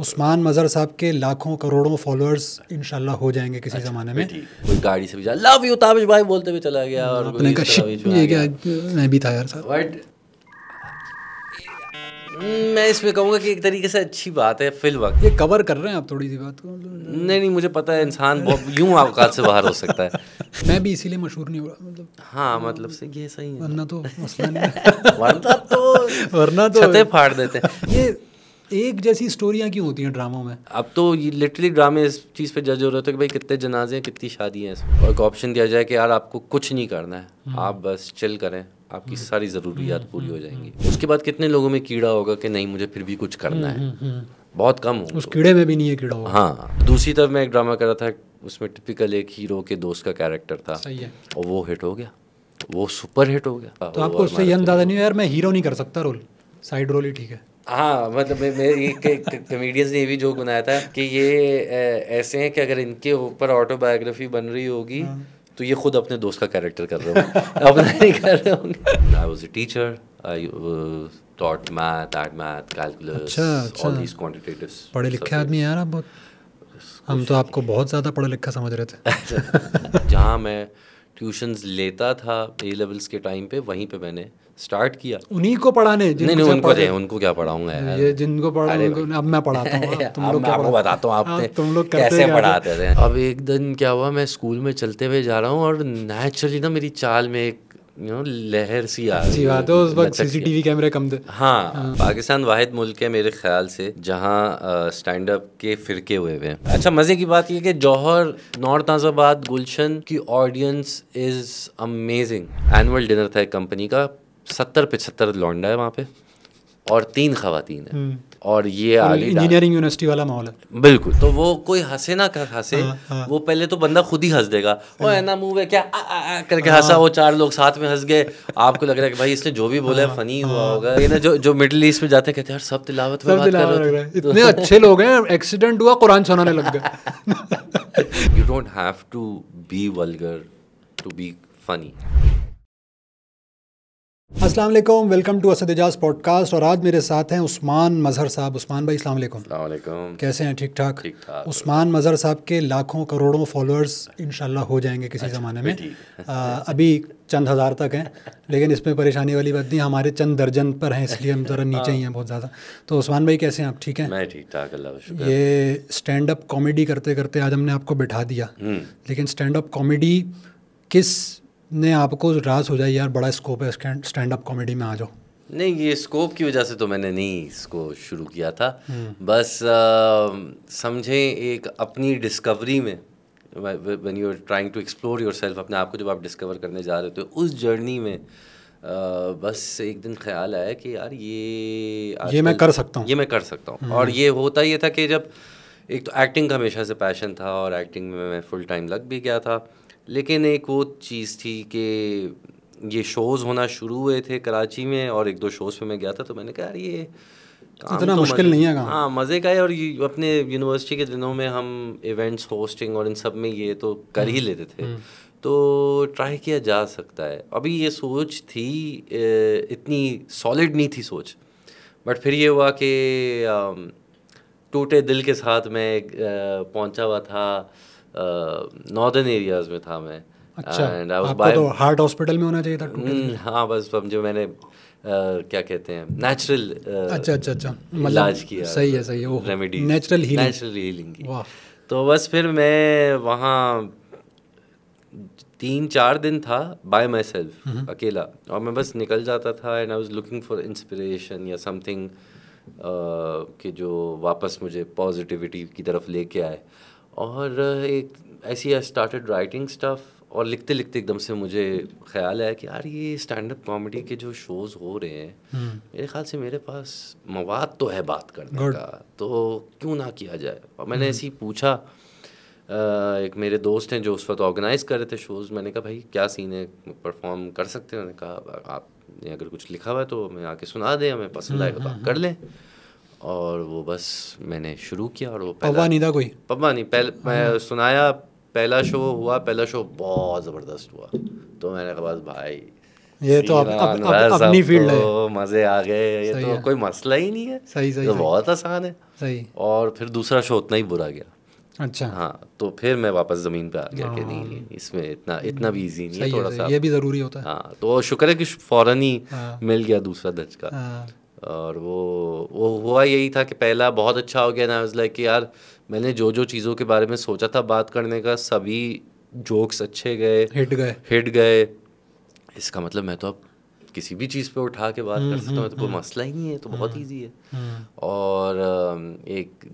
उस्मान मजहर साहब के लाखों करोड़ों फॉलोअर्स इंशाल्लाह हो जाएंगे किसी अच्छा, ज़माने में कोई गाड़ी से भी जा लव यू ताबिश भाई बोलते हुए चला गया और अपने का शिट ये क्या मैं भी था यार साहब बट मैं इसमें कहूँगा कि एक तरीके से अच्छी बात है फिल वक्त ये कवर कर रहे हैं आप थोड़ी सी बात को नहीं नहीं मुझे पता है इंसान बहुत यूँ अवकात से बाहर हो सकता है मैं भी इसीलिए मशहूर नहीं हुआ मतलब हाँ मतलब से ये सही है वरना तो वरना तो वरना तो छतें फाड़ देते हैं ये एक जैसी स्टोरियाँ क्यों होती हैं ड्रामों में अब तो लिटरली ड्रामे इस चीज़ पे जज हो रहे थे कि भाई कितने जनाजे हैं कितनी शादी हैं और एक ऑप्शन दिया जाए कि यार आपको कुछ नहीं करना है हम्म। आप बस चिल करें आपकी हम्म। सारी ज़रूरियात पूरी हो हम्म। जाएंगी उसके बाद कितने लोगों में कीड़ा होगा कि नहीं मुझे फिर भी कुछ करना है बहुत कम हो उस कीड़े में भी नहीं है कीड़ा होगा हाँ दूसरी तरफ मैं एक ड्रामा कर रहा था उसमें टिपिकल एक हीरो के दोस्त का कैरेक्टर था सही है और वो हिट हो गया वो सुपर हिट हो गया तो आपको उससे यह अंदाजा नहीं यार मैं हीरो नहीं कर सकता रोल साइड रोल ही ठीक है हाँ मतलब मेरी कमेडियंस ने ये भी जोक बनाया था कि ये ऐसे हैं कि अगर इनके ऊपर ऑटोबायोग्राफी बन रही होगी हाँ। तो ये खुद अपने दोस्त का कैरेक्टर कर रहे होंगे कर रहे होंगे आई वॉज टीचर आई पढ़े लिखे आदमी यार आप बहुत हम तो आपको बहुत ज़्यादा पढ़ा लिखा समझ रहे थे जहाँ मैं ट्यूशन्स लेता था ए लेवल्स के टाइम पे वहीं पे मैंने स्टार्ट किया उन्हीं को पढ़ाने नहीं नहीं उनको दे उनको क्या पढ़ाऊंगा यार ये जिनको पढ़ा अब मैं पढ़ाता हूँ तुम लोग क्या बताता हूँ आपने तुम लोग कैसे पढ़ाते थे अब एक दिन क्या हुआ मैं स्कूल में चलते हुए जा रहा हूँ और नेचुरली ना मेरी चाल में एक यू नो लहर सी आ रही बात है उस वक्त सीसीटीवी कैमरे कम थे हाँ, हाँ, पाकिस्तान वाहिद मुल्क है मेरे ख्याल से जहाँ स्टैंड अप के फिरके हुए हुए अच्छा मज़े की बात ये कि जौहर नॉर्थ नाजाबाद गुलशन की audience is amazing annual dinner था एक कंपनी का सत्तर पचहत्तर लौंडा है वहाँ पे और तीन खातन है हम्म। और ये आगे इंजीनियरिंग यूनिवर्सिटी वाला माहौल है बिल्कुल तो वो कोई हंसे ना कर हंसे हाँ, हाँ। वो पहले तो बंदा खुद ही हंस देगा वो हाँ। है ना मुंह में क्या आ, आ, आ, करके हंसा वो चार लोग साथ में हंस गए आपको लग रहा है कि भाई इसने जो भी बोला है फनी हुआ होगा ये ना जो जो मिडिल ईस्ट में जाते हैं कहते हैं सब तिलावत में बात कर रहे तो इतने अच्छे लोग हैं एक्सीडेंट हुआ कुरान सुनाने लग गए you don't have to be vulgar to be funny अस्सलाम welcome to Asad Ejaz podcast और आज मेरे साथ हैं उस्मान मजहर साहब उस्मान भाई अस्सलाम कैसे हैं ठीक ठाक उस्मान मजहर साहब के लाखों करोड़ों फॉलोअर्स इन हो जाएंगे किसी अच्छा, ज़माने में आ, अभी चंद हज़ार तक हैं लेकिन इसमें परेशानी वाली बात नहीं हमारे चंद दर्जन पर हैं इसलिए हम ज़रा नीचे ही हैं बहुत ज़्यादा तो उस्मान भाई कैसे हैं आप ठीक हैं मैं ठीक ठाक अल्लाह ये स्टैंड अप कॉमेडी करते करते आज हमने आपको बिठा दिया हम्म। लेकिन स्टैंड अप कॉमेडी किस ने आपको रास हो जाए यार बड़ा स्कोप है स्टैंड अप कॉमेडी में आ जाओ नहीं ये स्कोप की वजह से तो मैंने नहीं इसको शुरू किया था हम्म। बस समझें एक अपनी डिस्कवरी में one you are trying to explore yourself अपने आप को जब आप डिस्कवर करने जा रहे हो हो उस जर्नी में आ, बस एक दिन ख्याल आया कि यार ये ये मैं कर सकता हूँ ये मैं कर सकता हूँ हम्म। और ये होता ये था कि जब एक तो एक्टिंग का हमेशा से पैशन था और एक्टिंग में मैं फुल टाइम लग भी गया था लेकिन एक वो चीज़ थी कि ये शोज़ होना शुरू हुए थे कराची में और एक दो शोज़ पे मैं गया था तो मैंने कहा यार ये इतना तो मुश्किल नहीं है हाँ मज़े का है और ये अपने यूनिवर्सिटी के दिनों में हम इवेंट्स होस्टिंग और इन सब में ये तो कर ही हम्म, लेते थे हम्म। तो ट्राई किया जा सकता है अभी ये सोच थी इतनी सॉलिड नहीं थी सोच बट फिर ये हुआ कि टूटे दिल के साथ मैं पहुंचा हुआ था नॉर्दर्न एरियाज में था मैं and I was by heart hospital में होना चाहिए था mm, हाँ बस समझो मैंने Uh, क्या कहते हैं नेचुरल uh, अच्छा अच्छा अच्छा मतलब इलाज किया सही है सही है remedy natural healing natural healing की तो बस फिर मैं वहाँ तीन चार दिन था बाय माई सेल्फ अकेला और मैं बस निकल जाता था and I was looking for inspiration या समथिंग कि जो वापस मुझे पॉजिटिविटी की तरफ लेके आए और एक ऐसी आई स्टार्टेड राइटिंग स्टफ और लिखते लिखते एकदम से मुझे ख्याल आया कि यार ये स्टैंड अप कॉमेडी के जो शोज़ हो रहे हैं हम्म। मेरे ख्याल से मेरे पास मवाद तो है बात करने Good. का तो क्यों ना किया जाए और मैंने हम्म। ऐसे ही पूछा एक मेरे दोस्त हैं जो उस वक्त ऑर्गेनाइज़ कर रहे थे शोज़ मैंने कहा भाई क्या सीन है परफॉर्म कर सकते हैं उन्होंने कहा आप ने अगर कुछ लिखा हुआ है तो मैं आके सुना दें हमें पसंद हम्म, आएगा तो आप कर लें और वो बस मैंने शुरू किया और वो पब्बा नहीं था कोई पब्बा नहीं पहले हाँ। मैं सुनाया पहला शो हुआ पहला शो बहुत ज़बरदस्त हुआ तो मैंने कहा भाई ये तो अब, अब, अब, अपनी फील्ड है तो, मज़े आ गए ये तो कोई मसला ही नहीं है सही सही तो बहुत आसान है सही और फिर दूसरा शो उतना ही बुरा गया अच्छा हाँ तो फिर मैं वापस ज़मीन पे आ गया कि नहीं हाँ। नहीं इसमें इतना इतना भी इजी नहीं है थोड़ा सा ये भी ज़रूरी होता है हाँ तो शुक्र है कि फ़ौरन ही हाँ। मिल गया दूसरा दर्ज का और वो वो हुआ यही था कि पहला बहुत अच्छा हो गया ना वाज लाइक कि यार मैंने जो जो चीज़ों के बारे में सोचा था बात करने का सभी जोक्स अच्छे गए हिट गए हिट गए इसका मतलब मैं तो अब किसी भी चीज़ पे उठा के बात कर हम्म, सकता हूँ तो कोई हम्म, हम्म। मसला ही नहीं है तो बहुत ईजी है और एक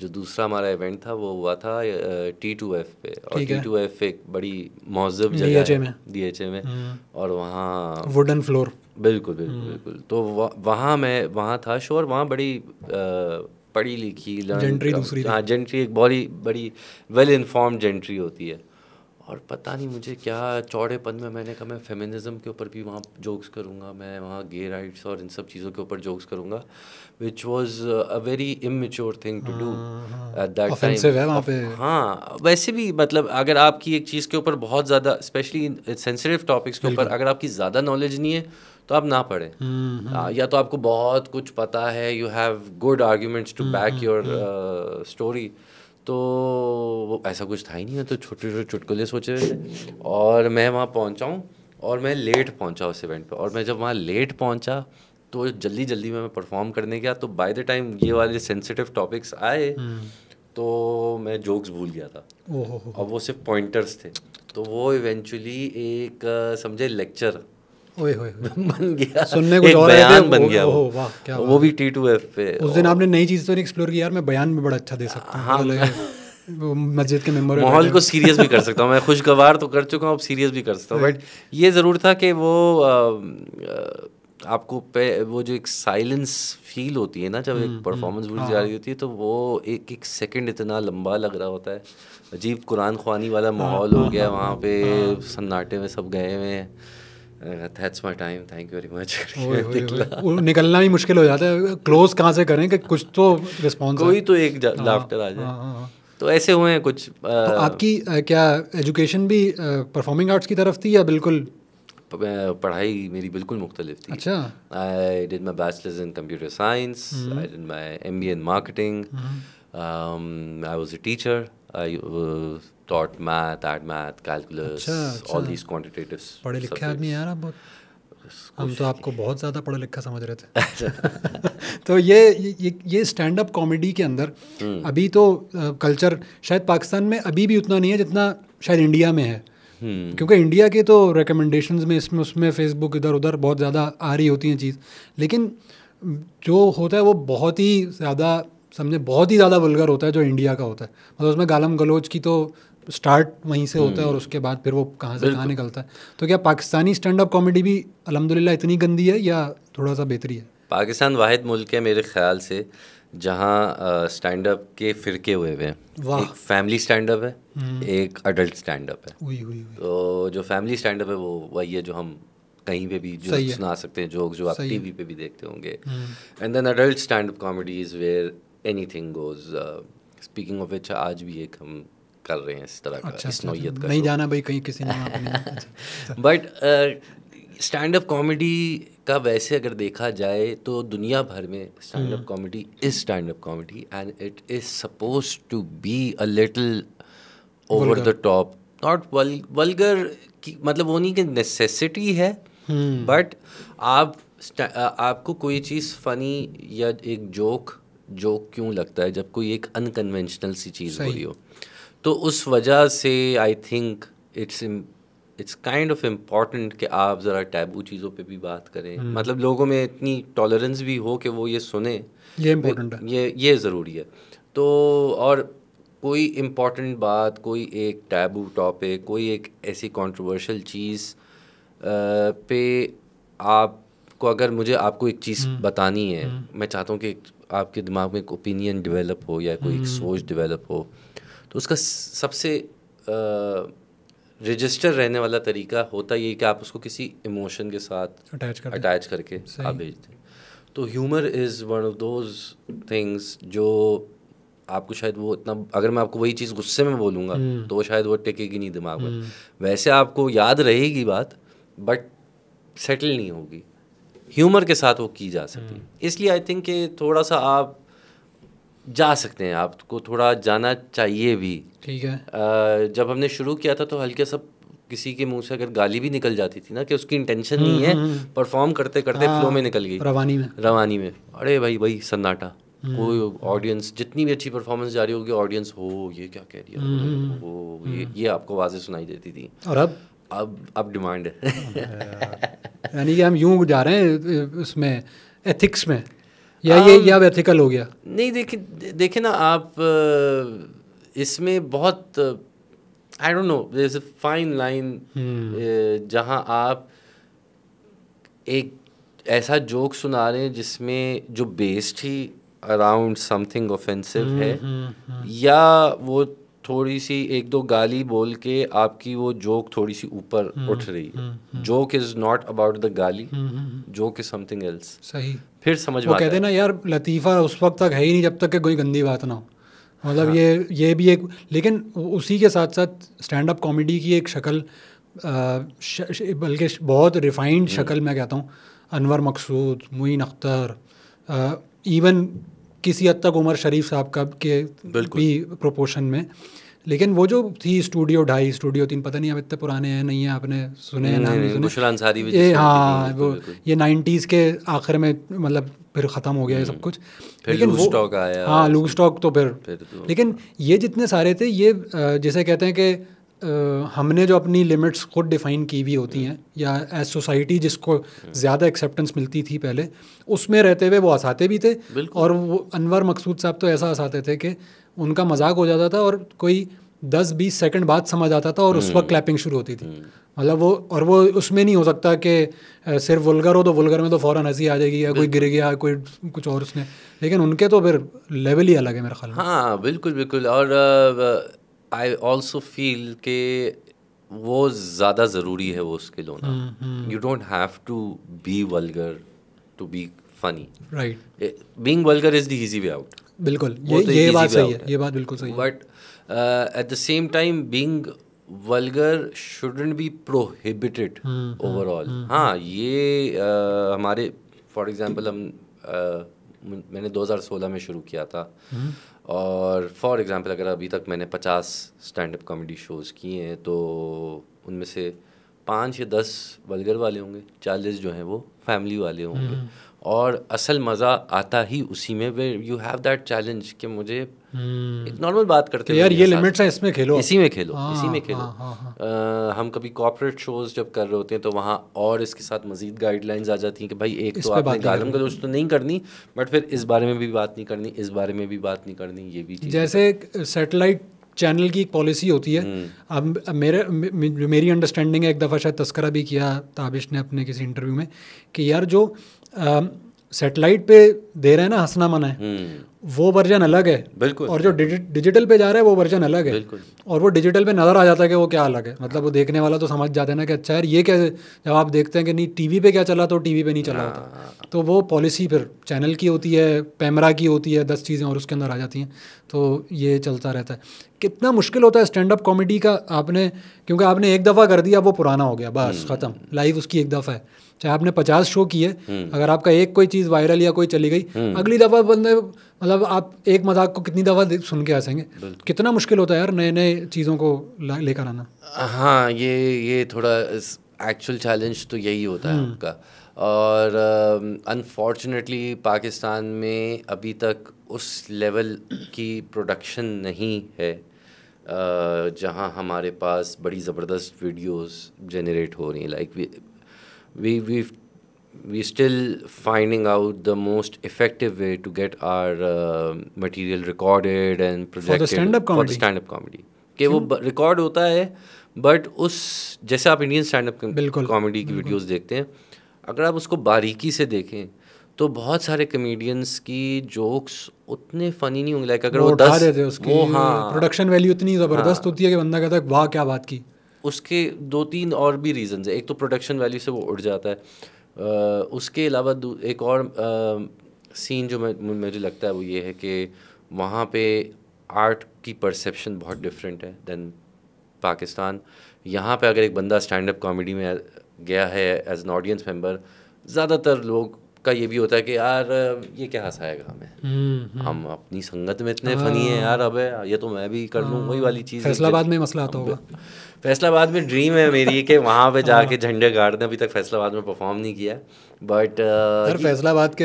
जो दूसरा हमारा इवेंट था वो हुआ था टी टू एफ पे और टी टू एफ एक बड़ी मौजब जगह डी एच ए में और वहाँ वुडन फ्लोर बिल्कुल बिल्कुल हम्म। बिल्कुल तो वहाँ मैं वहाँ था शो और वहाँ बड़ी पढ़ी लिखी जेंट्री दूसरी हाँ जेंट्री एक बड़ी बड़ी वेल इन्फॉर्म जेंट्री होती है और पता नहीं मुझे क्या चौड़ेपन में मैंने कहा मैं फेमिनिज्म के ऊपर भी वहाँ जोक्स करूँगा मैं वहाँ गे राइट्स और इन सब चीज़ों के ऊपर जोक्स करूँगा which was a very immature thing to do at that time हाँ वैसे भी मतलब अगर आपकी एक चीज़ के ऊपर बहुत ज़्यादा स्पेशली सेंसिटिव टॉपिक्स के ऊपर अगर आपकी ज़्यादा नॉलेज नहीं है तो आप ना पढ़ें हम्म, हम्म। या तो आपको बहुत कुछ पता है you have good arguments to back your story तो वो ऐसा कुछ था ही नहीं है तो छोटे छोटे चुटकुले सोचे हुए थे और मैं वहाँ पहुँचाऊँ और मैं लेट पहुँचा उस इवेंट पर और मैं जब वहाँ लेट पहुँचा तो जल्दी जल्दी में मैं परफॉर्म करने गया तो बाय द टाइम ये वाले सेंसिटिव टॉपिक्स आए हम्म। तो मैं जोक्स भूल गया था और वो सिर्फ पॉइंटर्स थे तो वो इवेंचुअली एक समझे लेक्चर बन गया सुनने को बयान बन गया वो, वो भी टी टू एफ पे उस दिन आपने नई चीज़ तो नहीं एक्सप्लोर की यार मैं बयान में बड़ा अच्छा दे सकता हूँ हाँ, मतलब मस्जिद के मेम्बर माहौल को सीरियस भी कर सकता हूँ मैं खुशगवार तो कर चुका हूँ अब सीरियस भी कर सकता हूँ बट ये ज़रूर था कि वो आपको पे वो जो एक साइलेंस फील होती है ना जब एक परफॉर्मेंस हम्म, हम्म, बुरी हाँ। जा रही होती है तो वो एक एक सेकंड इतना लंबा लग रहा होता है अजीब कुरान खुआनी वाला हाँ, माहौल हो गया वहाँ पे सन्नाटे में सब गए हुए हैं that's my time thank you very much निकलना भी मुश्किल हो जाता है क्लोज कहाँ से करें कि कुछ तो रिस्पॉन्स कोई तो एक लाफ्टर हाँ, आ हाँ, जाए हाँ, तो ऐसे हुए हैं कुछ तो आपकी क्या एजुकेशन भी परफॉर्मिंग आर्ट्स की तरफ थी या बिल्कुल पढ़ाई मेरी बिल्कुल मुख्तलिफ थी अच्छा I did my bachelors in computer science I did my M B in marketing I was a teacher आई taught math, add math, calculus, अच्छा, अच्छा। all these quantitative पढ़े लिखे आदमी यार आप बहुत हम तो आपको बहुत ज़्यादा पढ़ा लिखा समझ रहे थे अच्छा। तो ये ये ये स्टैंड अप कॉमेडी के अंदर हम्म। अभी तो कल्चर शायद पाकिस्तान में अभी भी उतना नहीं है जितना शायद इंडिया में है हम्म। क्योंकि इंडिया के तो रिकमेंडेशंस में इसमें उसमें फेसबुक इधर उधर बहुत ज़्यादा आ रही होती हैं चीज़ लेकिन जो होता है वो बहुत ही ज़्यादा समझे बहुत ही ज़्यादा वल्गर होता है जो इंडिया का होता है मतलब उसमें गालम गलोच की तो स्टार्ट वहीं से होता है और हम्म। उसके बाद फिर वो कहाँ से कहाँ निकलता है तो क्या पाकिस्तानी स्टैंड अप कॉमेडी भी अलहमदिल्ला इतनी गंदी है या थोड़ा सा बेहतरी है पाकिस्तान वाहिद मुल्क है मेरे ख्याल से जहाँ स्टैंड अप के फिरके हुए हुए हैं एक फैमिली स्टैंड अप है हम्म। एक अडल्ट स्टैंड अप है हुई, हुई, हुई। तो जो फैमिली स्टैंड अप है वो वही है जो हम कहीं पे भी जो सुना सकते हैं जोक्स जो आप टीवी पे भी देखते होंगे and then adult stand up comedy is where anything goes speaking of which आज भी एक हम कर रहे हैं इस तरह अच्छा, इस अच्छा, नोयत अच्छा। का नहीं जाना भाई कहीं किसी ने बट स्टैंड अप कॉमेडी का वैसे अगर देखा जाए तो दुनिया भर में stand up comedy is stand up comedy and it is suppose to be a little over the top not vulgar की मतलब वो नहीं कि नेसेसिटी है बट हम्म। आप uh, आपको कोई चीज़ फ़नी या एक जोक जोक क्यों लगता है जब कोई एक अनकन्वेंशनल सी चीज़ बोली रही हो तो उस वजह से I think it's it's kind of important कि आप ज़रा टैबू चीज़ों पे भी बात करें hmm. मतलब लोगों में इतनी टॉलरेंस भी हो कि वो ये सुने ये इम्पोर्टेंट है ये ये ज़रूरी है तो और कोई इम्पॉर्टेंट बात कोई एक टैबू टॉपिक कोई एक ऐसी कॉन्ट्रोवर्शल चीज़ पे आपको अगर मुझे आपको एक चीज़ hmm. हम्म। बतानी है hmm. मैं चाहता हूँ कि आपके दिमाग में एक ओपिनियन डेवलप हो या कोई एक सोच डेवलप हो तो उसका सबसे रजिस्टर रहने वाला तरीका होता ये कि आप उसको किसी इमोशन के साथ अटैच कर अटैच करके आप भेज दें तो humour is one of those things जो आपको शायद वो इतना अगर मैं आपको वही चीज़ गुस्से में बोलूँगा हम्म। तो वो शायद वो टिकेगी नहीं दिमाग में हम्म। वैसे आपको याद रहेगी बात बट सेटल नहीं होगी ह्यूमर के साथ वो की जा सकती हम्म। इसलिए आई थिंक कि थोड़ा सा आप जा सकते हैं आपको थोड़ा जाना चाहिए भी ठीक है आ, जब हमने शुरू किया था तो हल्के सब किसी के मुंह से अगर गाली भी निकल जाती थी ना कि उसकी इंटेंशन नहीं है परफॉर्म हम्म, हम्म। करते करते फ्लो हाँ, में निकल गई रवानी में रवानी में अरे भाई भाई सन्नाटा हम्म। कोई ऑडियंस जितनी भी अच्छी परफॉर्मेंस जा रही होगी ऑडियंस हो ये क्या कह रही है वो ये ये आपको आवाज़ें सुनाई देती थी और अब अब अब डिमांड है यानी कि हम यूं जा रहे हैं उसमें एथिक्स में या ये um, या एथिकल हो गया नहीं देखिए देखिए ना आप इसमें बहुत I don't know is a fine line जहां आप एक ऐसा जोक सुना रहे हैं जिसमें जो बेस्ड ही अराउंड समथिंग ऑफेंसिव है हुँ, hmm, हुँ. Hmm, hmm. या वो थोड़ी सी एक दो गाली बोल के आपकी वो जोक थोड़ी सी ऊपर हम्म, उठ रही है हम्म, हम्म। Joke is not about the गाली जोक इज समथिंग एल्स सही फिर समझ वो कहते हैं ना यार लतीफ़ा उस वक्त तक है ही नहीं जब तक कोई गंदी बात ना हो मतलब हाँ। ये ये भी एक लेकिन उसी के साथ साथ स्टैंड अप कॉमेडी की एक शक्ल बल्कि बहुत रिफाइंड शक्ल मैं कहता हूँ अनवर मकसूद मुइन अख्तर इवन किसी हद तक उमर शरीफ साहब का के भी प्रोपोर्शन में लेकिन वो जो थी स्टूडियो ढाई स्टूडियो तीन पता नहीं अब इतने पुराने हैं नहीं है आपने सुने हैं नाम हम्म, नहीं सुने ये हाँ वो ये नाइन्टीज़ के आखिर में मतलब फिर ख़त्म हो गया ये सब हम्म। कुछ लेकिन वो स्टॉक आया हाँ लूज स्टॉक तो फिर तो लेकिन ये जितने सारे थे ये जैसे कहते हैं कि हमने जो अपनी लिमिट्स खुद डिफ़ाइन की हुई होती हैं या एज सोसाइटी जिसको ज़्यादा एक्सेप्टेंस मिलती थी पहले उसमें रहते हुए वो आसाते भी थे और वो अनवर मकसूद साहब तो ऐसा आसाते थे कि उनका मजाक हो जाता था और कोई दस बीस सेकंड बाद समझ आता था और उस वक्त क्लैपिंग हम्म। शुरू होती थी हम्म। मतलब वो और वो उसमें नहीं हो सकता कि सिर्फ वुलगर हो तो वुलगर में तो फ़ौर हंसी आ जाएगी या कोई गिर गया कोई कुछ और उसने लेकिन उनके तो फिर लेवल ही अलग है मेरा ख्याल हाँ बिल्कुल बिल्कुल और आई ऑल्सो फील के वो ज़्यादा ज़रूरी है वो स्किल होना you don't have to be vulgar to be funny right being vulgar is the easy way out बिल्कुल ये तो ये बात सही है ये बात बिल्कुल सही but at the same time being vulgar shouldn't be prohibited overall हाँ ये uh, हमारे फॉर एग्जाम्पल हम uh, मैंने 2016 में शुरू किया था hmm. और फॉर एग्ज़ाम्पल अगर अभी तक मैंने पचास स्टैंड अप कॉमेडी शोज़ किए हैं तो उनमें से पाँच या दस वलगर वाले होंगे चालीस जो हैं वो फैमिली वाले होंगे हम्म। और असल मज़ा आता ही उसी में way you have that challenge कि मुझे हम्म। एक नॉर्मल बात करते हैं यार ये लिमिट्स हैं इसमें खेलो इसी में खेलो आ, हाँ, इसी में खेलो आ, आ, आ, हम कभी कॉपरेट शोज जब कर रहे होते हैं तो वहाँ और इसके साथ मजीद गाइडलाइंस आ जाती हैं कि भाई एक तो आपने गालम का दोस्त तो नहीं करनी बट फिर इस बारे में भी बात नहीं करनी इस बारे में भी बात नहीं करनी ये भी जैसे सेटेलाइट चैनल की एक पॉलिसी होती है हम्म। अब मेरे मेरी अंडरस्टैंडिंग है एक दफ़ा शायद तस्करा भी किया ताबिश ने अपने किसी इंटरव्यू में कि यार जो सेटेलाइट पे दे रहे हैं ना हंसना मना है हम्म। वो वर्जन अलग है बिल्कुल और जो डिजिटल पे जा रहा है वो वर्जन अलग है और वो डिजिटल पे नज़र आ जाता है कि वो क्या अलग है मतलब वो देखने वाला तो समझ जाते हैं ना कि अच्छा यार ये कैसे जब आप देखते हैं कि नहीं टीवी पे क्या चला तो टीवी पे नहीं चला होता हाँ। तो वो पॉलिसी फिर चैनल की होती है कैमरा की होती है दस चीज़ें और उसके अंदर आ जाती हैं तो ये चलता रहता है कितना मुश्किल होता है स्टैंड अप कॉमेडी का आपने क्योंकि आपने एक दफ़ा कर दिया वो पुराना हो गया बस हम्म। ख़त्म लाइफ उसकी एक दफ़ा है चाहे आपने पचास शो किए हम्म। अगर आपका एक कोई चीज़ वायरल या कोई चली गई हम्म। अगली दफ़ा बंदे मतलब आप एक मजाक को कितनी दफ़ा सुन के हंसेंगे कितना मुश्किल होता है यार नए नए चीज़ों को लेकर आना हाँ ये ये थोड़ा एक्चुअल चैलेंज तो यही होता है हम्म। आपका और अनफॉर्चुनेटली uh, पाकिस्तान में अभी तक उस लेवल की प्रोडक्शन नहीं है uh, जहाँ हमारे पास बड़ी ज़बरदस्त वीडियोस जनरेट हो रही हैं like we we've we're still finding out the most effective way to get our uh, material recorded and projected for the stand up comedy. stand up comedy. कि वो रिकॉर्ड होता है बट उस जैसे आप इंडियन स्टैंड अप कॉमेडी की videos देखते हैं अगर आप उसको बारीकी से देखें तो बहुत सारे कमेडियंस की जोक्स उतने फनी नहीं होंगे लाइक अगर वो, वो दस रहे थे उसकी वो हाँ प्रोडक्शन वैल्यू इतनी ज़बरदस्त हाँ, होती है कि बंदा कहता है वाह क्या बात की उसके दो तीन और भी रीज़न्स है एक तो प्रोडक्शन वैल्यू से वो उड़ जाता है आ, उसके अलावा एक और आ, सीन जो मैं मुझे लगता है वो ये है कि वहाँ पे आर्ट की परसेप्शन बहुत डिफरेंट है दैन पाकिस्तान यहाँ पे अगर एक बंदा स्टैंड अप कॉमेडी में गया है एज एन ऑडियंस मेम्बर ज़्यादातर लोग का ये भी होता है कि यार ये क्या हंसाएगा हमें हम्म, हम्म। हम अपनी संगत में इतने फ़नी हैं हाँ। यार अब है ये तो मैं भी कर लूँ वही वाली चीज़ फैसलाबाद में मसला आता होगा फैसलाबाद में ड्रीम है मेरी कि वहाँ पे जाके हाँ। झंडे गाड़ने अभी तक फैसलाबाद में परफॉर्म नहीं किया बट uh, फैसलाबाद के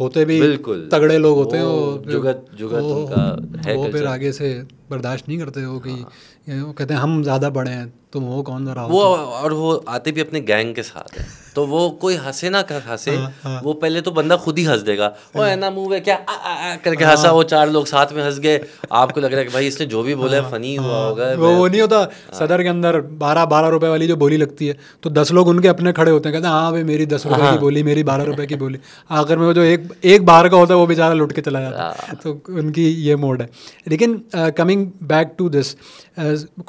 होते भी बिल्कुल तगड़े लोग होते हैं जुगत जुगत उनका है वो फिर आगे से बर्दाश्त नहीं करते हो कि हाँ। कहते हैं हम ज़्यादा बड़े हैं तुम वो कौन जरा वो और वो आते भी अपने गैंग के साथ है तो वो कोई हंसे ना कर हंसे हाँ, हाँ। वो पहले तो बंदा खुद ही हंस देगा वो है हाँ। ना मुंह है क्या आ, आ, आ, करके हंसा वो चार लोग साथ में हंस गए आपको लग रहा है कि भाई इसने जो भी बोला है फनी हुआ होगा वो वो नहीं होता सदर के अंदर बारह बारह रुपए वाली जो बोली लगती है तो दस लोग उनके अपने खड़े होते हैं कहते हैं हाँ भाई मेरी दस रुपए की बोली मेरी बारह रुपए की बोली आखिर में वो जो एक एक बार का होता है वो बेचारा लुट के चला जाता है तो उनकी ये मोड है लेकिन coming back to this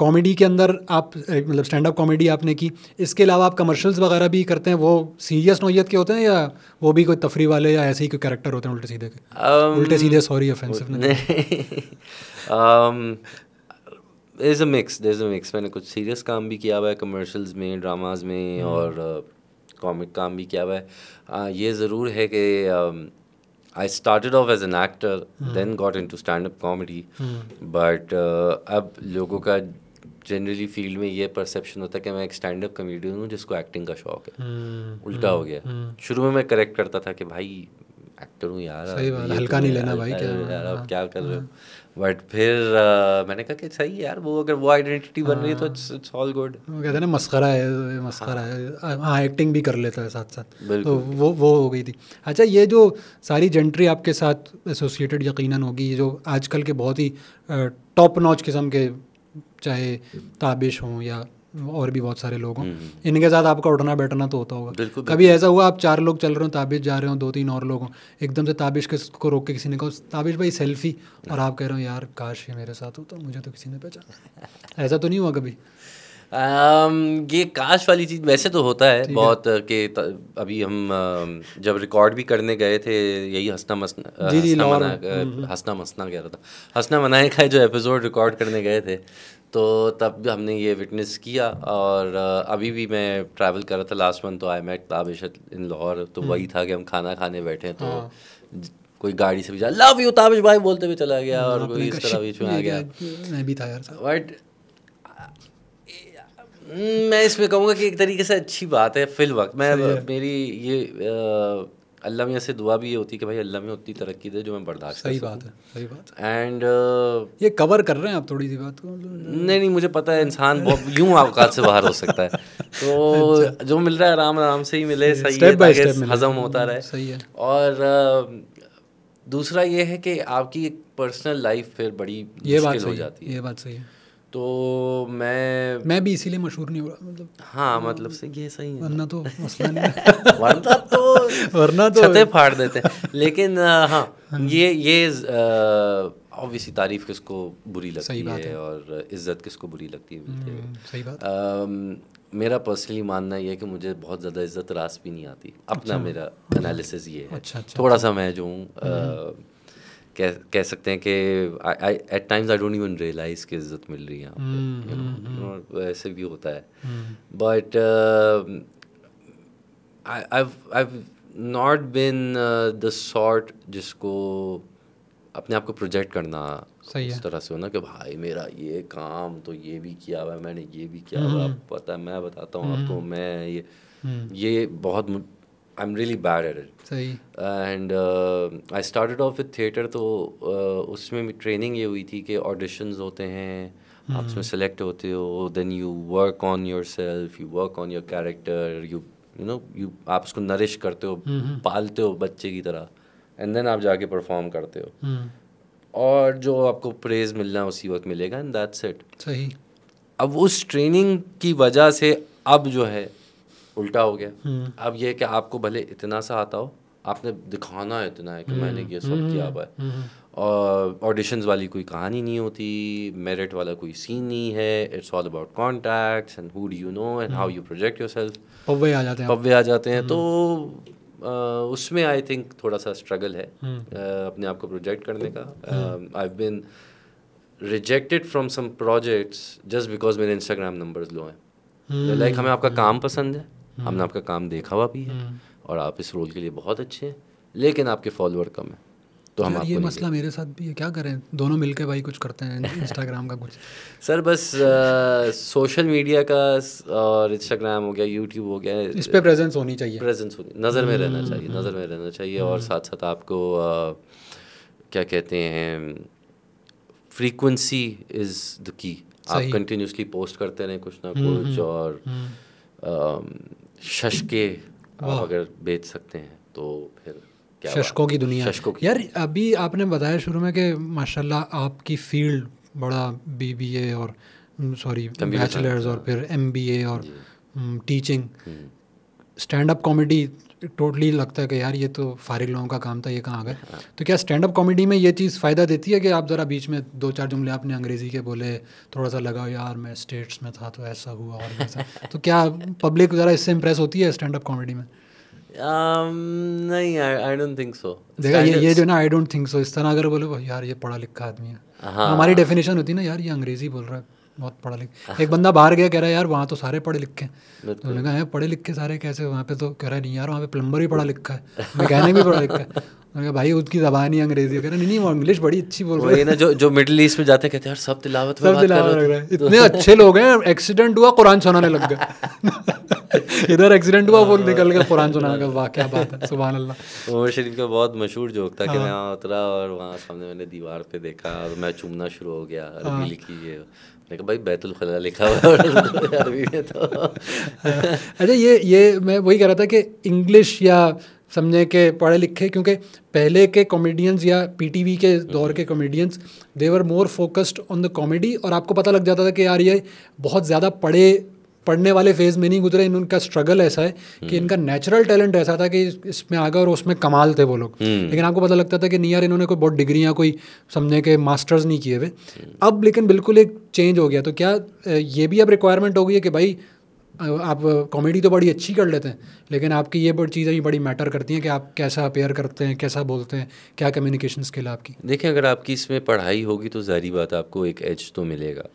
comedy के अंदर आप मतलब स्टैंड अप कॉमेडी आपने की इसके अलावा आप कमर्शल्स वगैरह भी करते हैं वो सीरियस नोयत के होते हैं या वो भी कोई तफरी वाले या ऐसे ही कोई करेक्टर होते हैं उल्टे सीधे के um, उल्टे सीधे sorry offensive is a mix is a mix मैंने कुछ सीरियस काम भी किया हुआ है कमर्शल्स में ड्रामाज में hmm. और कॉमिक uh, काम भी किया हुआ है uh, ये ज़रूर है कि I start off as an actor then got into stand up comedy but अब लोगों का जनरली फील्ड में ये परसेप्शन होता है कि मैं एक स्टैंड अप कमेडियन हूँ जिसको एक्टिंग का शौक है हम्म, उल्टा हो हम्म, गया हम्म। शुरू में मैं करेक्ट करता था कि भाई एक्टर हूँ यार तो हल्का नहीं लेना भाई क्या यार आप हाँ, क्या कर रहे हो बट हाँ। फिर मैंने कहा कि सही यार वो अगर वो आइडेंटिटी बन रही है तो इट्स ऑल गुड वो कहते ना मस्करा है मस्करा हाँ। है हाँ एक्टिंग भी कर लेता है साथ साथ तो वो वो हो गई थी अच्छा ये जो सारी जेंट्री आपके साथ एसोसिएटेड यकीनन होगी ये जो आजकल के बहुत ही टॉप नॉच किस्म के चाहे ताबिश हों या और भी बहुत सारे लोग हों हम्म, हम्म। इनके साथ आपका उठना बैठना तो होता होगा कभी ऐसा हुआ आप चार लोग चल रहे हो ताबिश जा रहे हो दो तीन और लोग हों एकदम से ताबिश किस को रोक के किसी ने कहा ताबिश भाई सेल्फी और आप कह रहे हो यार काश ये मेरे साथ होता मुझे तो किसी ने पहचाना ऐसा तो नहीं हुआ कभी Um, ये काश वाली चीज़ वैसे तो होता है बहुत के अभी हम जब रिकॉर्ड भी करने गए थे यही हंसना मसना हंसना मसना कह रहा था हंसना मनाए का जो एपिसोड रिकॉर्ड करने गए थे तो तब हमने ये विटनेस किया और अभी भी मैं ट्रैवल कर रहा था लास्ट मंथ तो आई मेट ताब इन लाहौर तो हम्म। वही था कि हम खाना खाने बैठे तो हाँ। कोई गाड़ी से भी जा लव यू ताबिश भाई बोलते हुए चला गया और हाँ, कोई इस तरह भी चुना गया मैं भी था यार बट मैं इसमें कहूँगा कि एक तरीके से अच्छी बात है फिल वक्त मैं मेरी ये अल्लाह मियाँ से दुआ भी ये होती है कि भाई अल्लाह मियाँ उतनी तरक्की दे जो मैं बर्दाश्त सही बात है सही बात एंड uh, ये कवर कर रहे हैं आप थोड़ी सी बात को नहीं नहीं मुझे पता है इंसान बहुत यूँ अवकात से बाहर हो सकता है तो अच्छा। जो मिल रहा है आराम आराम से ही मिले सही है हजम होता हम्म, रहे सही है और uh, दूसरा ये है कि आपकी एक पर्सनल लाइफ फिर बड़ी ये बात हो जाती है ये बात सही है तो मैं मैं भी इसीलिए मशहूर नहीं हुआ मतलब हाँ मतलब से ये सही है वरना तो मसला नहीं वरना तो वरना तो छते फाड़ देते हैं लेकिन हाँ, हाँ ये ये ऑब्वियसली तारीफ किसको बुरी लगती है, है और इज्जत किसको बुरी लगती है हम्म, मिलते हुए सही बात आ, मेरा पर्सनली मानना ये है कि मुझे बहुत ज़्यादा इज्जत रास भी नहीं आती अपना अच्छा, मेरा एनालिसिस ये है अच्छा, अच्छा, थोड़ा अच्छा। सा मैं जो हूँ हम्म। कह कह सकते हैं कि at times I don't even realise कि इज्जत मिल रही है यहाँ हम्म, हम्म, हम्म। ऐसे भी होता है but I not been the short जिसको अपने आप को प्रोजेक्ट करना सही इस तरह से होना कि भाई मेरा ये काम तो ये भी किया हुआ है मैंने ये भी किया हुआ पता है मैं बताता हूँ आपको मैं ये ये बहुत I am really bad at it सही and I started off with theatre तो uh, उसमें ट्रेनिंग ये हुई थी कि ऑडिशंस होते हैं hmm. आप उसमें सेलेक्ट हम्म। होते हो then you work on yourself you work on your character you you know you आप उसको नरिश करते हो hmm. पालते हो बच्चे की तरह एंड देन आप जाके परफॉर्म करते हो hmm. और जो आपको प्रेज मिलना है उसी वक्त मिलेगा एंड दैट्स इट सही अब उस ट्रेनिंग की वजह से अब जो है उल्टा हो गया हम्म। अब ये कि आपको भले इतना सा आता हो आपने दिखाना है इतना है कि हम्म, मैंने ये सब हम्म, किया हुआ है और ऑडिशंस वाली कोई कहानी नहीं होती मेरिट वाला कोई सीन नहीं है it's all about contact and who do you know and how you project yourself पवे आ जाते हैं पवे आ जाते हैं तो uh, उसमें आई थिंक थोड़ा सा स्ट्रगल है uh, अपने आप को प्रोजेक्ट करने का I been rejected from some projects just because मेरे इंस्टाग्राम नंबर्स लो हैं लाइक हमें आपका काम पसंद है हमने हम्म। आपका काम देखा हुआ भी है हम्म। और आप इस रोल के लिए बहुत अच्छे हैं लेकिन आपके फॉलोअर कम है तो हम ये मसला मेरे साथ भी है क्या करें दोनों मिलकर भाई कुछ करते हैं इंस्टाग्राम का कुछ सर बस आ, सोशल मीडिया का और इंस्टाग्राम हो गया यूट्यूब हो गया इस पर प्रेजेंस होनी चाहिए प्रेजेंस होनी नज़र में रहना हम्म, चाहिए नज़र में रहना चाहिए और साथ साथ आपको आ, क्या कहते हैं फ्रीक्वेंसी इज़ द की आप कंटिन्यूसली पोस्ट करते रहें कुछ ना कुछ और शशके अगर बेच सकते हैं तो फिर शशकों की दुनिया शशकों की यार अभी आपने बताया शुरू में कि माशाल्लाह आपकी फील्ड बड़ा बीबीए और सॉरी हम्म, बैचलर्स और हाँ। फिर एमबीए और teaching stand up comedy totally लगता है कि यार ये तो फारिग लोगों का काम था ये कहाँ गए तो क्या स्टैंड अप कॉमेडी में ये चीज़ फ़ायदा देती है कि आप ज़रा बीच में दो चार जुमले आपने अंग्रेज़ी के बोले थोड़ा सा लगाओ यार मैं स्टेट्स में था तो ऐसा हुआ और ऐसा तो क्या पब्लिक ज़रा इससे इम्प्रेस होती है स्टैंड अप कॉमेडी में um, नहीं आई डोंट थिंक सो देखा ये ये जो ना आई डोंट थिंक सो इस तरह अगर बोले यार ये पढ़ा लिखा आदमी है हाँ। हमारी डेफिनेशन होती है ना यार ये अंग्रेज़ी बोल रहा है बहुत पढ़ा लिखा एक बंदा बाहर गया कह रहा है यार वहाँ तो सारे पढ़े लिखे हैं उन्होंने कहा पढ़े लिखे सारे कैसे वहाँ पे तो कह रहा है नहीं यार वहाँ पे प्लम्बर ही पढ़ा लिखा है मैकेनिक भी पढ़ा लिखा है उन्होंने कहा भाई उसकी जबान ही अंग्रेजी कह रहा है नहीं वो इंग्लिश बड़ी अच्छी बोल रही है ना जो जो मिडिल ईस्ट में जाते कहते हैं यार सब तिलावत सब तिलावत लग रहा है इतने अच्छे लोग हैं एक्सीडेंट हुआ कुरान सुनाने लग गया इधर एक्सीडेंट हुआ वो निकल गया कुरान सुनाने का वाह क्या बात है सुबह अल्लाह उमर शरीफ का बहुत मशहूर जोक था कि हाँ। मैं उतरा और वहाँ सामने मैंने दीवार पे देखा और मैं चूमना शुरू हो गया हाँ। लिखी है लेकिन भाई बैतुल खला लिखा हुआ अरबी में तो अच्छा ये ये मैं वही कह रहा था कि इंग्लिश या समझे के पढ़े लिखे क्योंकि पहले के कॉमेडियंस या पीटीवी के दौर के comedians they were more focused on the comedy और आपको पता लग जाता था कि यार ये बहुत ज़्यादा पढ़े पढ़ने वाले फेज़ में नहीं गुजरे इन उनका स्ट्रगल ऐसा है कि हम्म। इनका नेचुरल टैलेंट ऐसा था कि इसमें आ गए और उसमें कमाल थे वो लोग हम्म। लेकिन आपको पता लगता था कि नहीं यार इन्होंने कोई बहुत डिग्रियाँ कोई समझने के मास्टर्स नहीं किए हुए हम्म। अब लेकिन बिल्कुल एक चेंज हो गया तो क्या ये भी अब रिक्वायरमेंट हो गई है कि भाई आप कॉमेडी तो बड़ी अच्छी कर लेते हैं लेकिन आपकी ये बड़ी चीज़ें बड़ी मैटर करती हैं कि आप कैसा अपेयर करते हैं कैसा बोलते हैं क्या कम्युनिकेशन स्किल आपकी देखिए अगर आपकी इसमें पढ़ाई होगी तो ज़ाहरी बात आपको एक एज तो मिलेगा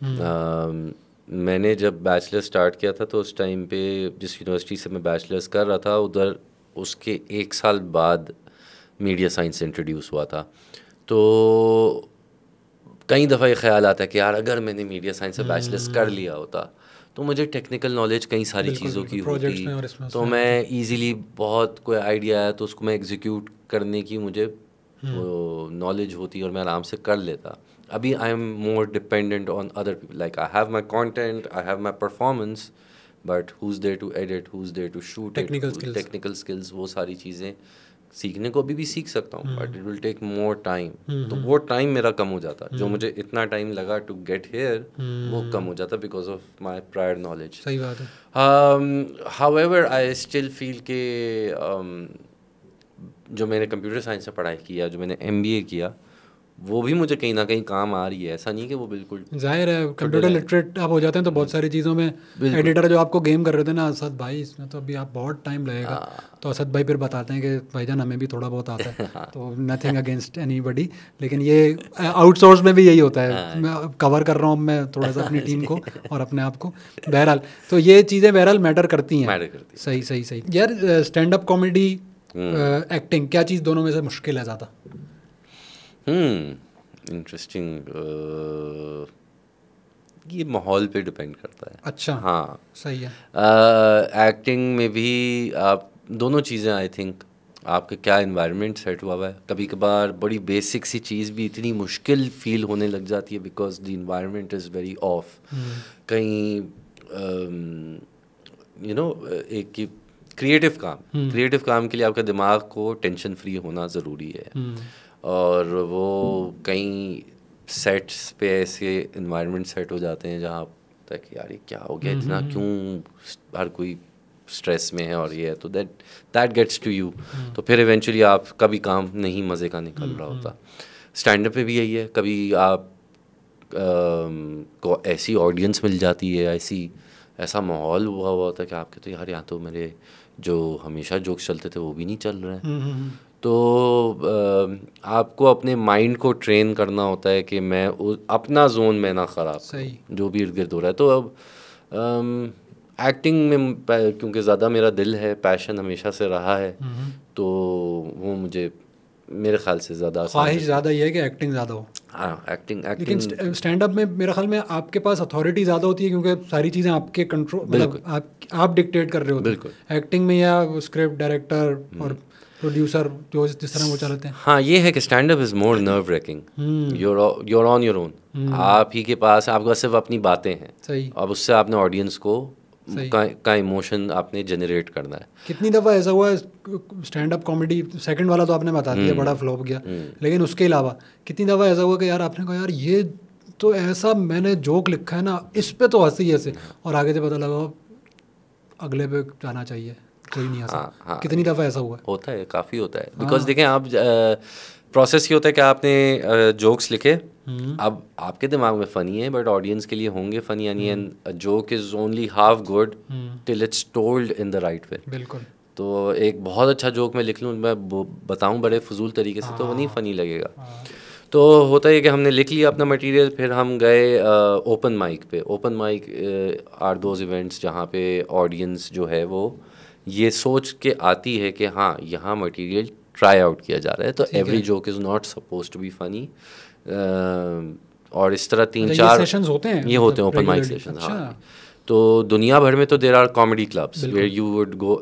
मैंने जब बैचलर्स स्टार्ट किया था तो उस टाइम पे जिस यूनिवर्सिटी से मैं बैचलर्स कर रहा था उधर उसके एक साल बाद मीडिया साइंस इंट्रोड्यूस हुआ था तो कई दफ़ा ये ख्याल आता है कि यार अगर मैंने मीडिया साइंस से बैचलर्स कर हम्म। लिया होता तो मुझे टेक्निकल नॉलेज कई सारी चीज़ों की होती तो मैं इजीली बहुत कोई आइडिया आया तो उसको मैं एग्जीक्यूट करने की मुझे नॉलेज हम्म। होती और मैं आराम से कर लेता अभी I am more dependent on other people like I have my content I have my performance but who is to edit who is to shoot technical technical skills वो सारी चीज़ें सीखने को अभी भी सीख सकता हूँ but it will take more time तो हम्म। वो टाइम मेरा कम हो जाता जो हम्म। मुझे इतना टाइम लगा टू गेट हेयर वो हम्म। कम हो जाता because of my prior knowledge सही बात है however I still feel के um, जो मैंने कंप्यूटर साइंस से पढ़ाई किया जो मैंने एम किया वो भी मुझे कहीं ना कहीं काम आ रही है ऐसा नहीं कि वो बिल्कुल जाहिर है कंप्यूटर लिटरेट आप हो जाते हैं तो बहुत सारी चीज़ों में एडिटर जो आपको गेम कर रहे थे ना असद भाई इसमें तो अभी आप बहुत टाइम लगेगा हाँ। तो असद भाई फिर बताते हैं कि भाईजान हमें भी थोड़ा बहुत आता है हाँ। तो नथिंग अगेंस्ट एनी लेकिन ये आउटसोर्स uh, में भी यही होता है हाँ। मैं कवर कर रहा हूँ मैं थोड़ा सा अपनी टीम को और अपने आप को बहरहाल तो ये चीज़ें बहरहाल मैटर करती हैं सही सही सही यार स्टैंड अप कॉमेडी एक्टिंग क्या चीज़ दोनों में से मुश्किल है ज़्यादा हम्म इंटरेस्टिंग ये माहौल पे डिपेंड करता है अच्छा हाँ सही है एक्टिंग में भी आप दोनों चीज़ें आई थिंक आपका क्या इन्वायरमेंट सेट हुआ हुआ है कभी कभार बड़ी बेसिक सी चीज़ भी इतनी मुश्किल फील होने लग जाती है because the environment is very off कहीं यू नो एक क्रिएटिव काम क्रिएटिव हम्म। काम के लिए आपका दिमाग को टेंशन फ्री होना ज़रूरी है हम्म। और वो कई सेट्स पे ऐसे इन्वायरमेंट सेट हो जाते हैं जहाँ तक यार ये क्या हो गया इतना हम्म, हम्म। क्यों हर कोई स्ट्रेस में है और ये है तो that that gets to you तो फिर इवेंचुअली आप कभी काम नहीं मज़े का निकल रहा हम्म, होता स्टैंड अप में भी यही है कभी आप आ, को ऐसी ऑडियंस मिल जाती है ऐसी ऐसा माहौल हुआ हुआ होता है कि आपके तो यार यहाँ तो मेरे जो हमेशा जोक्स चलते थे वो भी नहीं चल रहे हैं तो आपको अपने माइंड को ट्रेन करना होता है कि मैं अपना जोन में ना ख़राब सही जो भी इर्द गिर्द हो रहा है तो अब एक्टिंग में क्योंकि ज़्यादा मेरा दिल है पैशन हमेशा से रहा है तो वो मुझे मेरे ख्याल से ज़्यादा ख्वाहिश ज़्यादा ये है कि एक्टिंग ज़्यादा हो हाँ एक्टिंग एक्टिंग लेकिन स्टैंड अप में मेरे ख्याल में आपके पास अथॉरिटी ज़्यादा होती है क्योंकि सारी चीज़ें आपके कंट्रोल मतलब आप आप डिक्टेट कर रहे हो बिल्कुल एक्टिंग में या स्क्रिप्ट डायरेक्टर और हम्म। प्रोड्यूसर जो जिस तरह वो चलाते हैं हाँ ये है कि stand up is more nerve wracking your on your own आप ही के पास आपका सिर्फ अपनी बातें हैं सही अब उससे आपने ऑडियंस को का, इमोशन आपने जनरेट करना है कितनी दफ़ा ऐसा हुआ है स्टैंड अप कॉमेडी सेकंड वाला तो आपने बता दिया हम्म। बड़ा फ्लॉप गया हम्म। लेकिन उसके अलावा कितनी दफ़ा ऐसा हुआ कि यार आपने कहा यार ये तो ऐसा मैंने जोक लिखा है ना इस पे तो हंसी ऐसे हाँ। और आगे से पता लगा अगले पे जाना चाहिए कोई नहीं ऐसा हाँ, हाँ, कितनी दफ़ा ऐसा हुआ है होता है काफ़ी होता है बिकॉज हाँ। देखें आप प्रोसेस ये होता है कि आपने जोक्स लिखे हम्म। अब आपके दिमाग में फ़नी है बट ऑडियंस के लिए होंगे फ़नी यानी and joke is only half good till it's told in the right way बिल्कुल तो एक बहुत अच्छा जोक मैं लिख लूँ मैं बताऊँ बड़े फजूल तरीके से तो वो नहीं फ़नी हाँ। लगेगा हाँ। तो होता है कि हमने लिख लिया अपना मटेरियल फिर हम गए ओपन माइक पे open mic are those events जहाँ पे ऑडियंस जो है वो ये सोच के आती है कि हाँ यहाँ मटेरियल ट्राई आउट किया जा रहा है तो every joke is not suppose to be funny और इस तरह तीन चार सेशंस होते हैं ये होते हैं ओपन माइक सेशन हाँ अच्छा। तो दुनिया भर में तो there are comedy clubs where you would go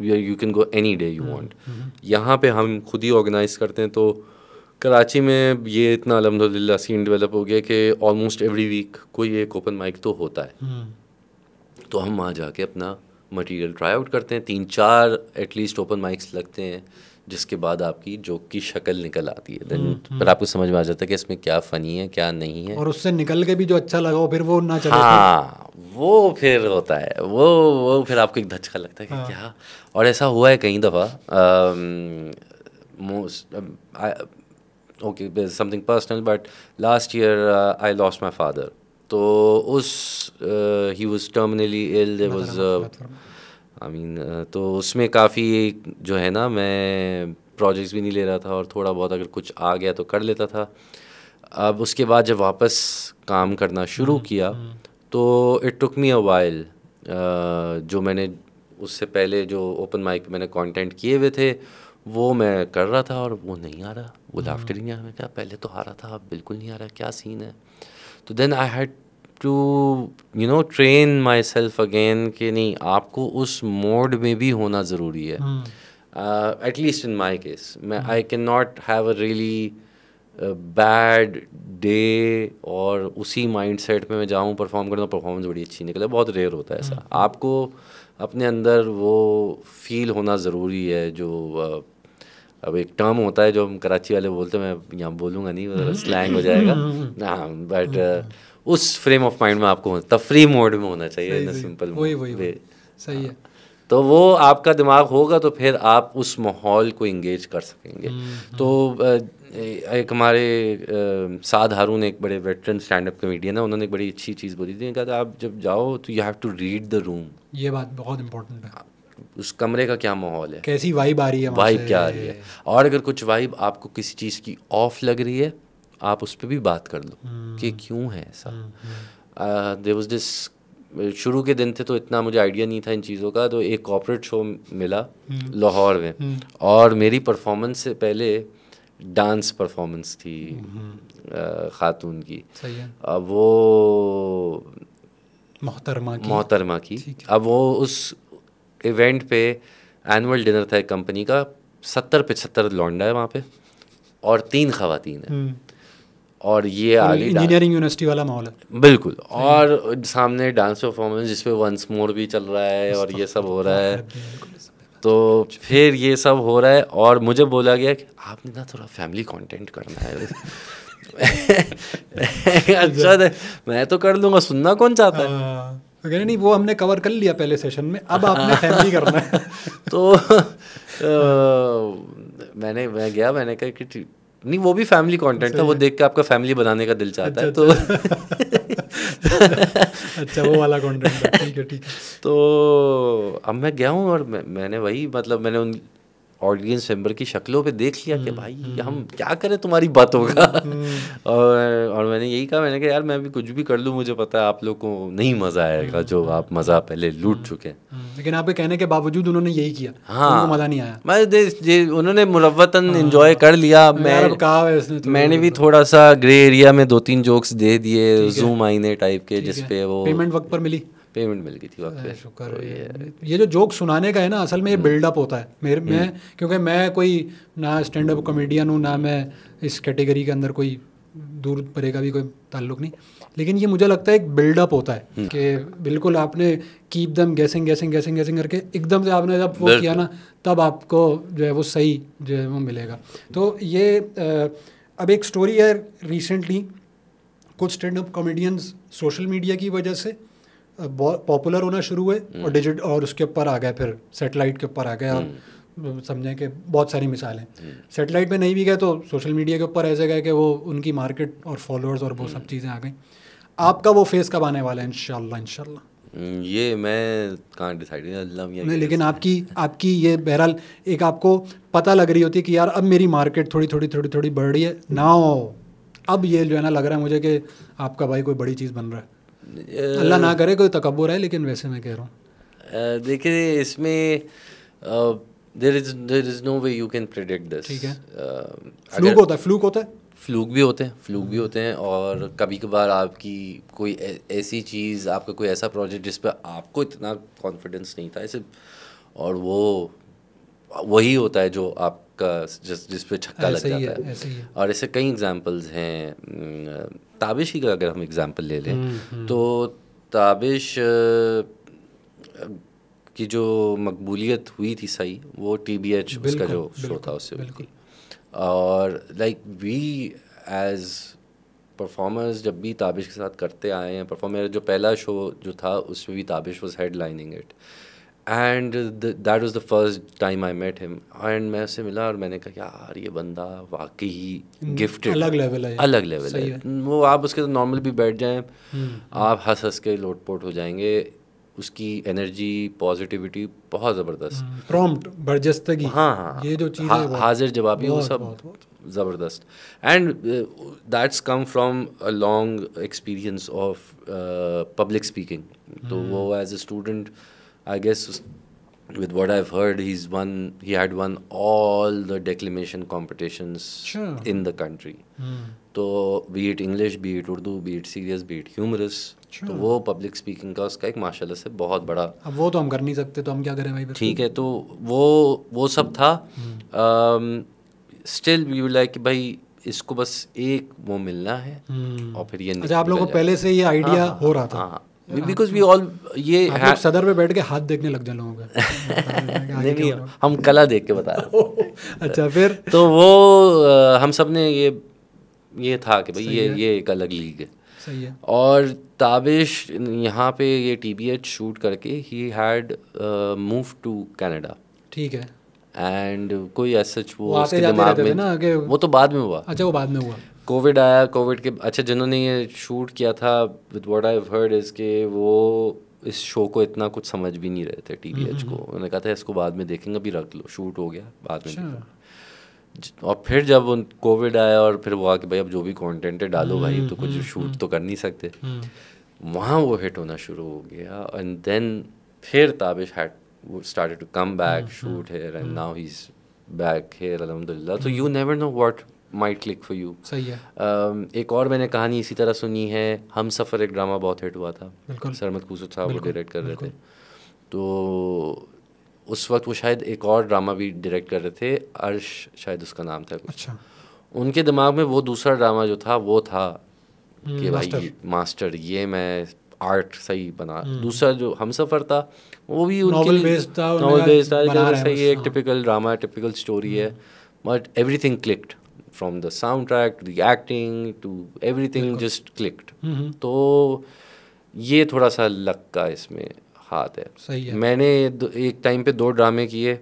where you can go any day you want यहाँ पे हम खुद ही ऑर्गेनाइज करते हैं तो कराची में ये इतना अलहमदिल्ला सीन डेवलप हो गया कि ऑलमोस्ट एवरी वीक कोई एक ओपन माइक तो होता है हम्म। तो हम वहाँ जाके अपना मटेरियल ट्राई आउट करते हैं तीन चार एटलीस्ट ओपन माइक्स लगते हैं जिसके बाद आपकी जोक की शक्ल निकल आती है देन पर हम्म, हम्म। आपको समझ में आ जाता है कि इसमें क्या फ़नी है क्या नहीं है और उससे निकल के भी जो अच्छा लगा वो फिर वो ना चले हाँ वो फिर होता है वो वो फिर आपको एक धचका लगता है कि हाँ। क्या और ऐसा हुआ है कई दफ़ा okay something personal but last year I lost my father तो उस ही was terminally ill there was I mean तो उसमें काफ़ी जो है ना मैं प्रोजेक्ट्स भी नहीं ले रहा था और थोड़ा बहुत अगर कुछ आ गया तो कर लेता था अब उसके बाद जब वापस काम करना शुरू हम्म, किया हम्म। तो it took me a while जो मैंने उससे पहले जो ओपन माइक मैंने कंटेंट किए हुए थे वो मैं कर रहा था और वो नहीं आ रहा वो लाफ्टर नहीं आ रहा मैं पहले तो आ रहा था अब बिल्कुल नहीं आ रहा क्या सीन है तो then I had to you know train myself again कि नहीं आपको उस मोड में भी होना ज़रूरी है एटलीस्ट इन माई केस मैं I can not have a really bad day और उसी माइंड सेट में मैं जाऊँ परफॉर्म करना परफॉर्मेंस बड़ी अच्छी निकले बहुत रेयर होता है ऐसा hmm. आपको अपने अंदर वो फील होना ज़रूरी है जो uh, अब एक टर्म होता है जो हम कराची वाले बोलते हैं मैं यहाँ बोलूँगा नहीं स्लैंग हम्म। हो जाएगा हाँ बट उस फ्रेम ऑफ माइंड में आपको तफरी मोड में होना चाहिए सिंपल वही वही हाँ। सही है तो वो आपका दिमाग होगा तो फिर आप उस माहौल को इंगेज कर सकेंगे हम्म, हम्म। तो एक हमारे साद हारून एक बड़े वेटरन स्टैंड अप कमेडियन है उन्होंने एक बड़ी अच्छी चीज़ बोली थी कहा था आप जब जाओ तो you have to read the room ये बात बहुत इंपॉर्टेंट है उस कमरे का क्या माहौल है कैसी वाइब आ रही है वाइब क्या आ रही है और अगर कुछ वाइब आपको किसी चीज़ की ऑफ लग रही है आप उस पर भी बात कर लो हम्म। कि क्यों है ऐसा देर वॉज दिस शुरू के दिन थे तो इतना मुझे आइडिया नहीं था इन चीज़ों का तो एक कॉपरेट शो मिला हम्म। लाहौर में हम्म। और मेरी परफॉर्मेंस से पहले डांस परफॉर्मेंस थी uh, ख़ातून की अब वो मोहतरमा की मोहतरमा की अब वो उस इवेंट पे एनुअल डिनर था एक कंपनी का सत्तर पचहत्तर लौंडा है वहाँ पे और तीन खातन है और ये आगे इंजीनियरिंग यूनिवर्सिटी वाला माहौल है बिल्कुल और सामने डांस परफॉर्मेंस जिसमें वंस मोर भी चल रहा है और ये सब हो रहा है तो फिर ये सब हो रहा है और मुझे बोला गया कि आपने ना थोड़ा फैमिली कंटेंट करना है अच्छा था मैं तो कर लूँगा सुनना कौन चाहता है हाँ, वगैरह नहीं वो हमने कवर कर लिया पहले सेशन में अब आपने फैमिली करना है तो मैंने मैं गया मैंने कहा कि नहीं वो भी फैमिली कंटेंट था वो देख के आपका फैमिली बनाने का दिल चाहता अच्छा, है तो अच्छा।, अच्छा वो वाला कंटेंट ठीक है ठीक है तो अब मैं गया हूँ और मैं, मैंने वही मतलब मैंने उन ऑडियंस मेंबर की शक्लों पे देख लिया कि हम्म, भाई हम्म। हम क्या करें तुम्हारी बातों का हम्म, और और मैंने यही कहा मैंने कहा यार मैं भी कुछ भी कर लूँ मुझे पता है आप लोग को नहीं मज़ा आएगा जो आप मज़ा पहले लूट चुके हैं लेकिन आपके कहने के बावजूद उन्होंने यही किया हाँ मज़ा नहीं आया मैं उन्होंने मुलवतन इन्जॉय हाँ। कर लिया मैं तो। मैंने भी थोड़ा सा ग्रे एरिया में दो तीन जोक्स दे दिए जूम आईने टाइप के जिसपे वो पेमेंट वक्त पर मिली पेमेंट मिल गई थी तो वक्त शुक्र तो ये ये जो जोक सुनाने का है ना असल में ये बिल्डअप होता है मेरे हम्म। मैं क्योंकि मैं कोई ना स्टैंड अप कॉमेडियन हूँ ना मैं इस कैटेगरी के अंदर कोई दूर परे का भी कोई ताल्लुक नहीं लेकिन ये मुझे लगता है एक बिल्डअप होता है हम्म। कि बिल्कुल आपने keep them guessing guessing guessing guessing करके एकदम से आपने जब वो किया ना तब आपको जो है वो सही जो है वो मिलेगा तो ये अब एक स्टोरी है रिसेंटली कुछ stand up comedians social media की वजह से पॉपुलर होना शुरू हुए और डिजिट हम्म। और उसके ऊपर आ गए फिर सेटेलाइट के ऊपर आ गए आप हम्म। समझें कि बहुत सारी मिसालें सेटेलाइट हम्म। में नहीं भी गए तो सोशल मीडिया के ऊपर ऐसे गए कि वो उनकी मार्केट और फॉलोअर्स और वो सब चीज़ें आ गई आपका वो फेस कब आने वाला है इनशाला इनशाला ये मैं कहाँ डिसाइड नहीं लेकिन आपकी आपकी ये बहरहाल एक आपको पता लग रही होती है कि यार अब मेरी मार्केट थोड़ी थोड़ी थोड़ी थोड़ी बढ़ रही है नाओ अब ये जो है ना लग रहा है मुझे कि आपका भाई कोई बड़ी चीज़ बन रहा है अल्लाह ना करे कोई तकबर है लेकिन वैसे मैं कह रहा हूँ देखिए इसमें there is there is no way you can predict this ठीक है फ्लूक होता है फ्लूक होता है फ्लूक भी होते हैं फ्लूक भी होते हैं और कभी कभार आपकी कोई ऐसी चीज़ आपका कोई ऐसा प्रोजेक्ट जिस पर आपको इतना कॉन्फिडेंस नहीं था ऐसे और वो वही होता है जो आप का जिस जिस पे छक्का लग जाता है, है।, है और ऐसे कई एग्जांपल्स हैं ताबिश ही का अगर हम एग्जांपल ले लें हम्म, हम्म। तो ताबिश की जो मकबूलियत हुई थी सही वो टी बी एच उसका जो शो था उससे बिल्कुल और लाइक वी एज़ परफॉर्मर्स जब भी ताबिश के साथ करते आए हैं परफॉर्म मेरा जो पहला शो जो था उसमें भी Tabish was headlining it and that was the first time I met him and मैं उससे मिला और मैंने कहा यार ये बंदा वाकई गिफ्टेड hmm, अलग लेवल है अलग लेवल है।, है वो आप उसके तो नॉर्मल भी बैठ जाए hmm, hmm. आप हंस हंस के लोटपोट हो जाएंगे उसकी एनर्जी पॉजिटिविटी बहुत ज़बरदस्त प्रॉम्प्ट बर्जस्तगी हाँ, हाँ हाँ ये जो चीज़ हा, हाजिर जवाबी वो सब ज़बरदस्त and that's come from a long experience of public speaking तो वो as a student I guess with what I've heard, he's won. He had won all the declamation competitions sure. in the country. So hmm. be it English, be it Urdu, be it serious, be it humorous. तो वो public speaking का उसका एक माशाल्लाह से बहुत बड़ा अब वो तो हम कर नहीं सकते तो हम क्या करें भाई ठीक है तो वो वो सब था स्टिल वी लाइक भाई इसको बस एक वो मिलना है और फिर ये अच्छा आप लोगों को पहले से ये आइडिया हो रहा था हाँ बिकॉज वी ऑल ये सदर में बैठ के हाथ देखने लग जाए लोगों का हम कला देख के बता रहे अच्छा फिर तो वो हम सब ने ये ये था कि भाई ये ये एक अलग लीग है और ताबिश यहाँ पे ये टी बी एच शूट करके ही हैड मूव टू कैनेडा ठीक है एंड कोई ऐसा वो उसके दिमाग में ना वो तो बाद में हुआ अच्छा वो बाद में हुआ कोविड आया कोविड के अच्छा जिन्होंने ये शूट किया था with what I heard is के वो इस शो को इतना कुछ समझ भी नहीं रहे थे टी वी एच को हम्म। उन्होंने कहा था इसको बाद में देखेंगे अभी रख लो शूट हो गया बाद में अच्छा। और फिर जब उन कोविड आया और फिर वो कि भाई अब जो भी कॉन्टेंट है डालो भाई हम्म, तो कुछ शूट हम्म, तो कर नहीं सकते वहाँ वो हिट होना शुरू हो गया एंड देन फिर Tabish had started to come back shoot here and now he is back here अलहमदिल्ला तो you never know what might click for you सही है uh, एक और मैंने कहानी इसी तरह सुनी है हम सफ़र एक ड्रामा बहुत हिट हुआ था सरमद कूसुद साहब को डायरेक्ट कर रहे थे तो उस वक्त वो शायद एक और ड्रामा भी डायरेक्ट कर रहे थे अर्श शायद उसका नाम था कुछ अच्छा उनके दिमाग में वो दूसरा ड्रामा जो था वो था hmm, कि भाई मास्टर ये मैं आर्ट सही बना hmm। दूसरा जो हम सफ़र था वो भी उनके बेस्ड था नॉवल बेस्ड था सही एक टिपिकल ड्रामा टिपिकल स्टोरी है but everything clicked from the sound track to the acting to everything just clicked तो ये थोड़ा सा लक का इसमें हाथ है सही है मैंने एक टाइम पे दो ड्रामे किए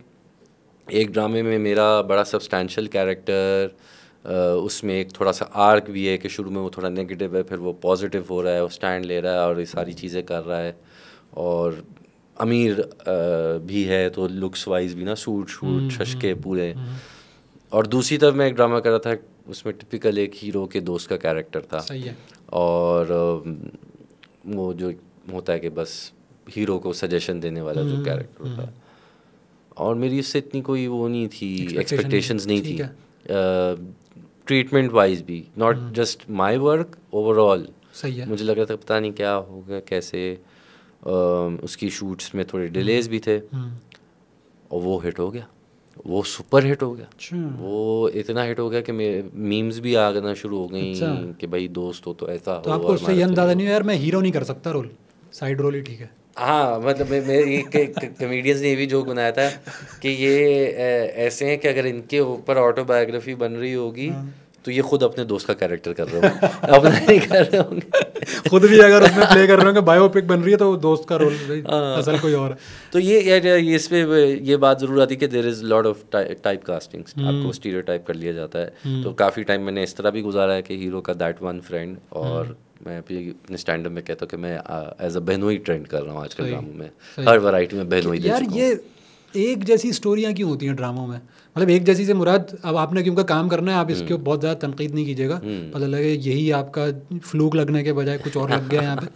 एक ड्रामे में मेरा बड़ा सब्सटैंशल कैरेक्टर उसमें एक थोड़ा सा आर्क भी है कि शुरू में वो थोड़ा नेगेटिव है फिर वो पॉजिटिव हो रहा है वो स्टैंड ले रहा है और ये सारी चीज़ें कर रहा है और अमीर आ, भी है तो लुक्स वाइज भी ना सूट शूट छशके पूरे और दूसरी तरफ मैं एक ड्रामा कर रहा था उसमें टिपिकल एक हीरो के दोस्त का कैरेक्टर था सही है और वो जो होता है कि बस हीरो को सजेशन देने वाला जो कैरेक्टर होता है और मेरी इससे इतनी कोई वो नहीं थी एक्सपेक्टेशंस नहीं थी ट्रीटमेंट वाइज भी not just my work overall सही है मुझे लग रहा था पता नहीं क्या होगा कैसे आ, उसकी शूट्स में थोड़े डिलेज हम्म। भी थे हम्म। और वो हिट हो गया वो सुपर हिट हो गया अच्छा। वो इतना हिट हो गया कि मीम्स भी आना शुरू हो गई अच्छा। कि भाई दोस्त हो तो ऐसा तो आपको सही तो अंदाजा नहीं यार मैं हीरो नहीं कर सकता रोल साइड रोल ही ठीक है हाँ मतलब मैं मेरे कमेडियंस ने ये भी जोक बनाया था कि ये ऐसे हैं कि अगर इनके ऊपर ऑटोबायोग्राफी बन रही होगी हाँ। तो ये खुद अपने दोस्त का कैरेक्टर कर रहे होंगे अपना नहीं कर रहे होंगे खुद भी अगर उसमें प्ले कर रहे होंगे बायोपिक बन रही है तो दोस्त का रोल हाँ। असल कोई और तो ये ये इस पे ये बात ज़रूर आती है कि there is lot of typecasting आपको स्टीरियो टाइप कर लिया जाता है हम्म। तो काफ़ी टाइम मैंने इस तरह भी गुजारा है कि हीरो का दैट वन फ्रेंड और हम्म। मैं अभी अपने स्टैंड में कहता हूँ कि मैं एज अ बहनोई ट्रेंड कर रहा हूँ आजकल में हर वराइटी में बहनोई यार ये एक जैसी स्टोरियाँ क्यों होती हैं ड्रामों में मतलब एक जैसी से मुराद अब आपने क्योंकि काम करना है आप इसके हम्म। ऊपर बहुत ज़्यादा तनकीद नहीं कीजिएगा हम्म। पता लगे यही आपका फ्लूक लगने के बजाय कुछ और लग गया यहाँ पे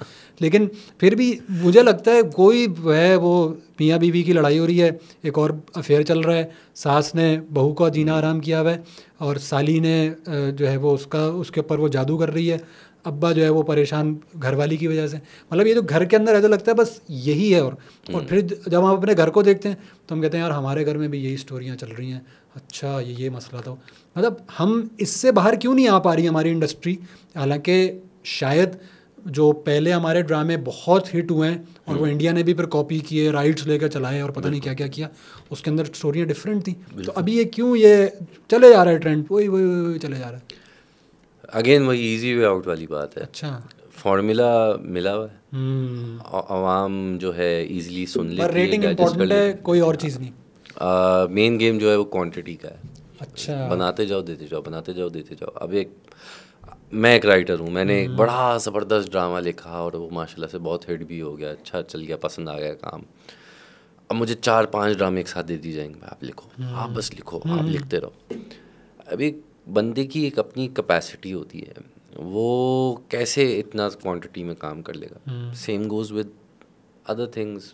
लेकिन फिर भी मुझे लगता है कोई है वो मियाँ बीवी की लड़ाई हो रही है एक और अफेयर चल रहा है सास ने बहू का जीना आराम हम्म। किया हुआ है और साली ने जो है वो उसका उसके ऊपर वो जादू कर रही है अब्बा जो है वो परेशान घरवाली की वजह से मतलब ये जो घर के अंदर है तो लगता है बस यही है और और हम्म। फिर जब हम अपने घर को देखते हैं तो हम कहते हैं यार हमारे घर में भी यही स्टोरियाँ चल रही हैं अच्छा ये ये मसला था मतलब हम इससे बाहर क्यों नहीं आ पा रही हमारी इंडस्ट्री हालांकि शायद जो पहले हमारे ड्रामे बहुत हिट हुए हैं और वो इंडिया हम्म। ने भी फिर कॉपी किए राइट्स लेकर चलाए और पता नहीं क्या क्या किया उसके अंदर स्टोरियाँ डिफरेंट थी तो अभी ये क्यों ये चले जा रहा है ट्रेंड वही वही वही चले जा रहा है अगेन वही इजी वे आउट वाली बात है अच्छा फॉर्मूला मिला हुआ है हम्म। आवाम जो है इजीली सुन ले रेटिंग इंपॉर्टेंट है कोई और चीज़ नहीं मेन गेम जो है वो क्वांटिटी का है अच्छा बनाते जाओ देते जाओ बनाते जाओ देते जाओ अब एक मैं एक राइटर हूँ मैंने एक हम्म। बड़ा ज़बरदस्त ड्रामा लिखा और वो माशाल्लाह से बहुत हिट भी हो गया अच्छा चल गया पसंद आ गया काम अब मुझे चार पांच ड्रामे एक साथ दे दिए जाएंगे आप लिखो हम्म। आप बस लिखो आप लिखते रहो अभी बंदे की एक अपनी कैपेसिटी होती है वो कैसे इतना क्वांटिटी में काम कर लेगा same goes with other things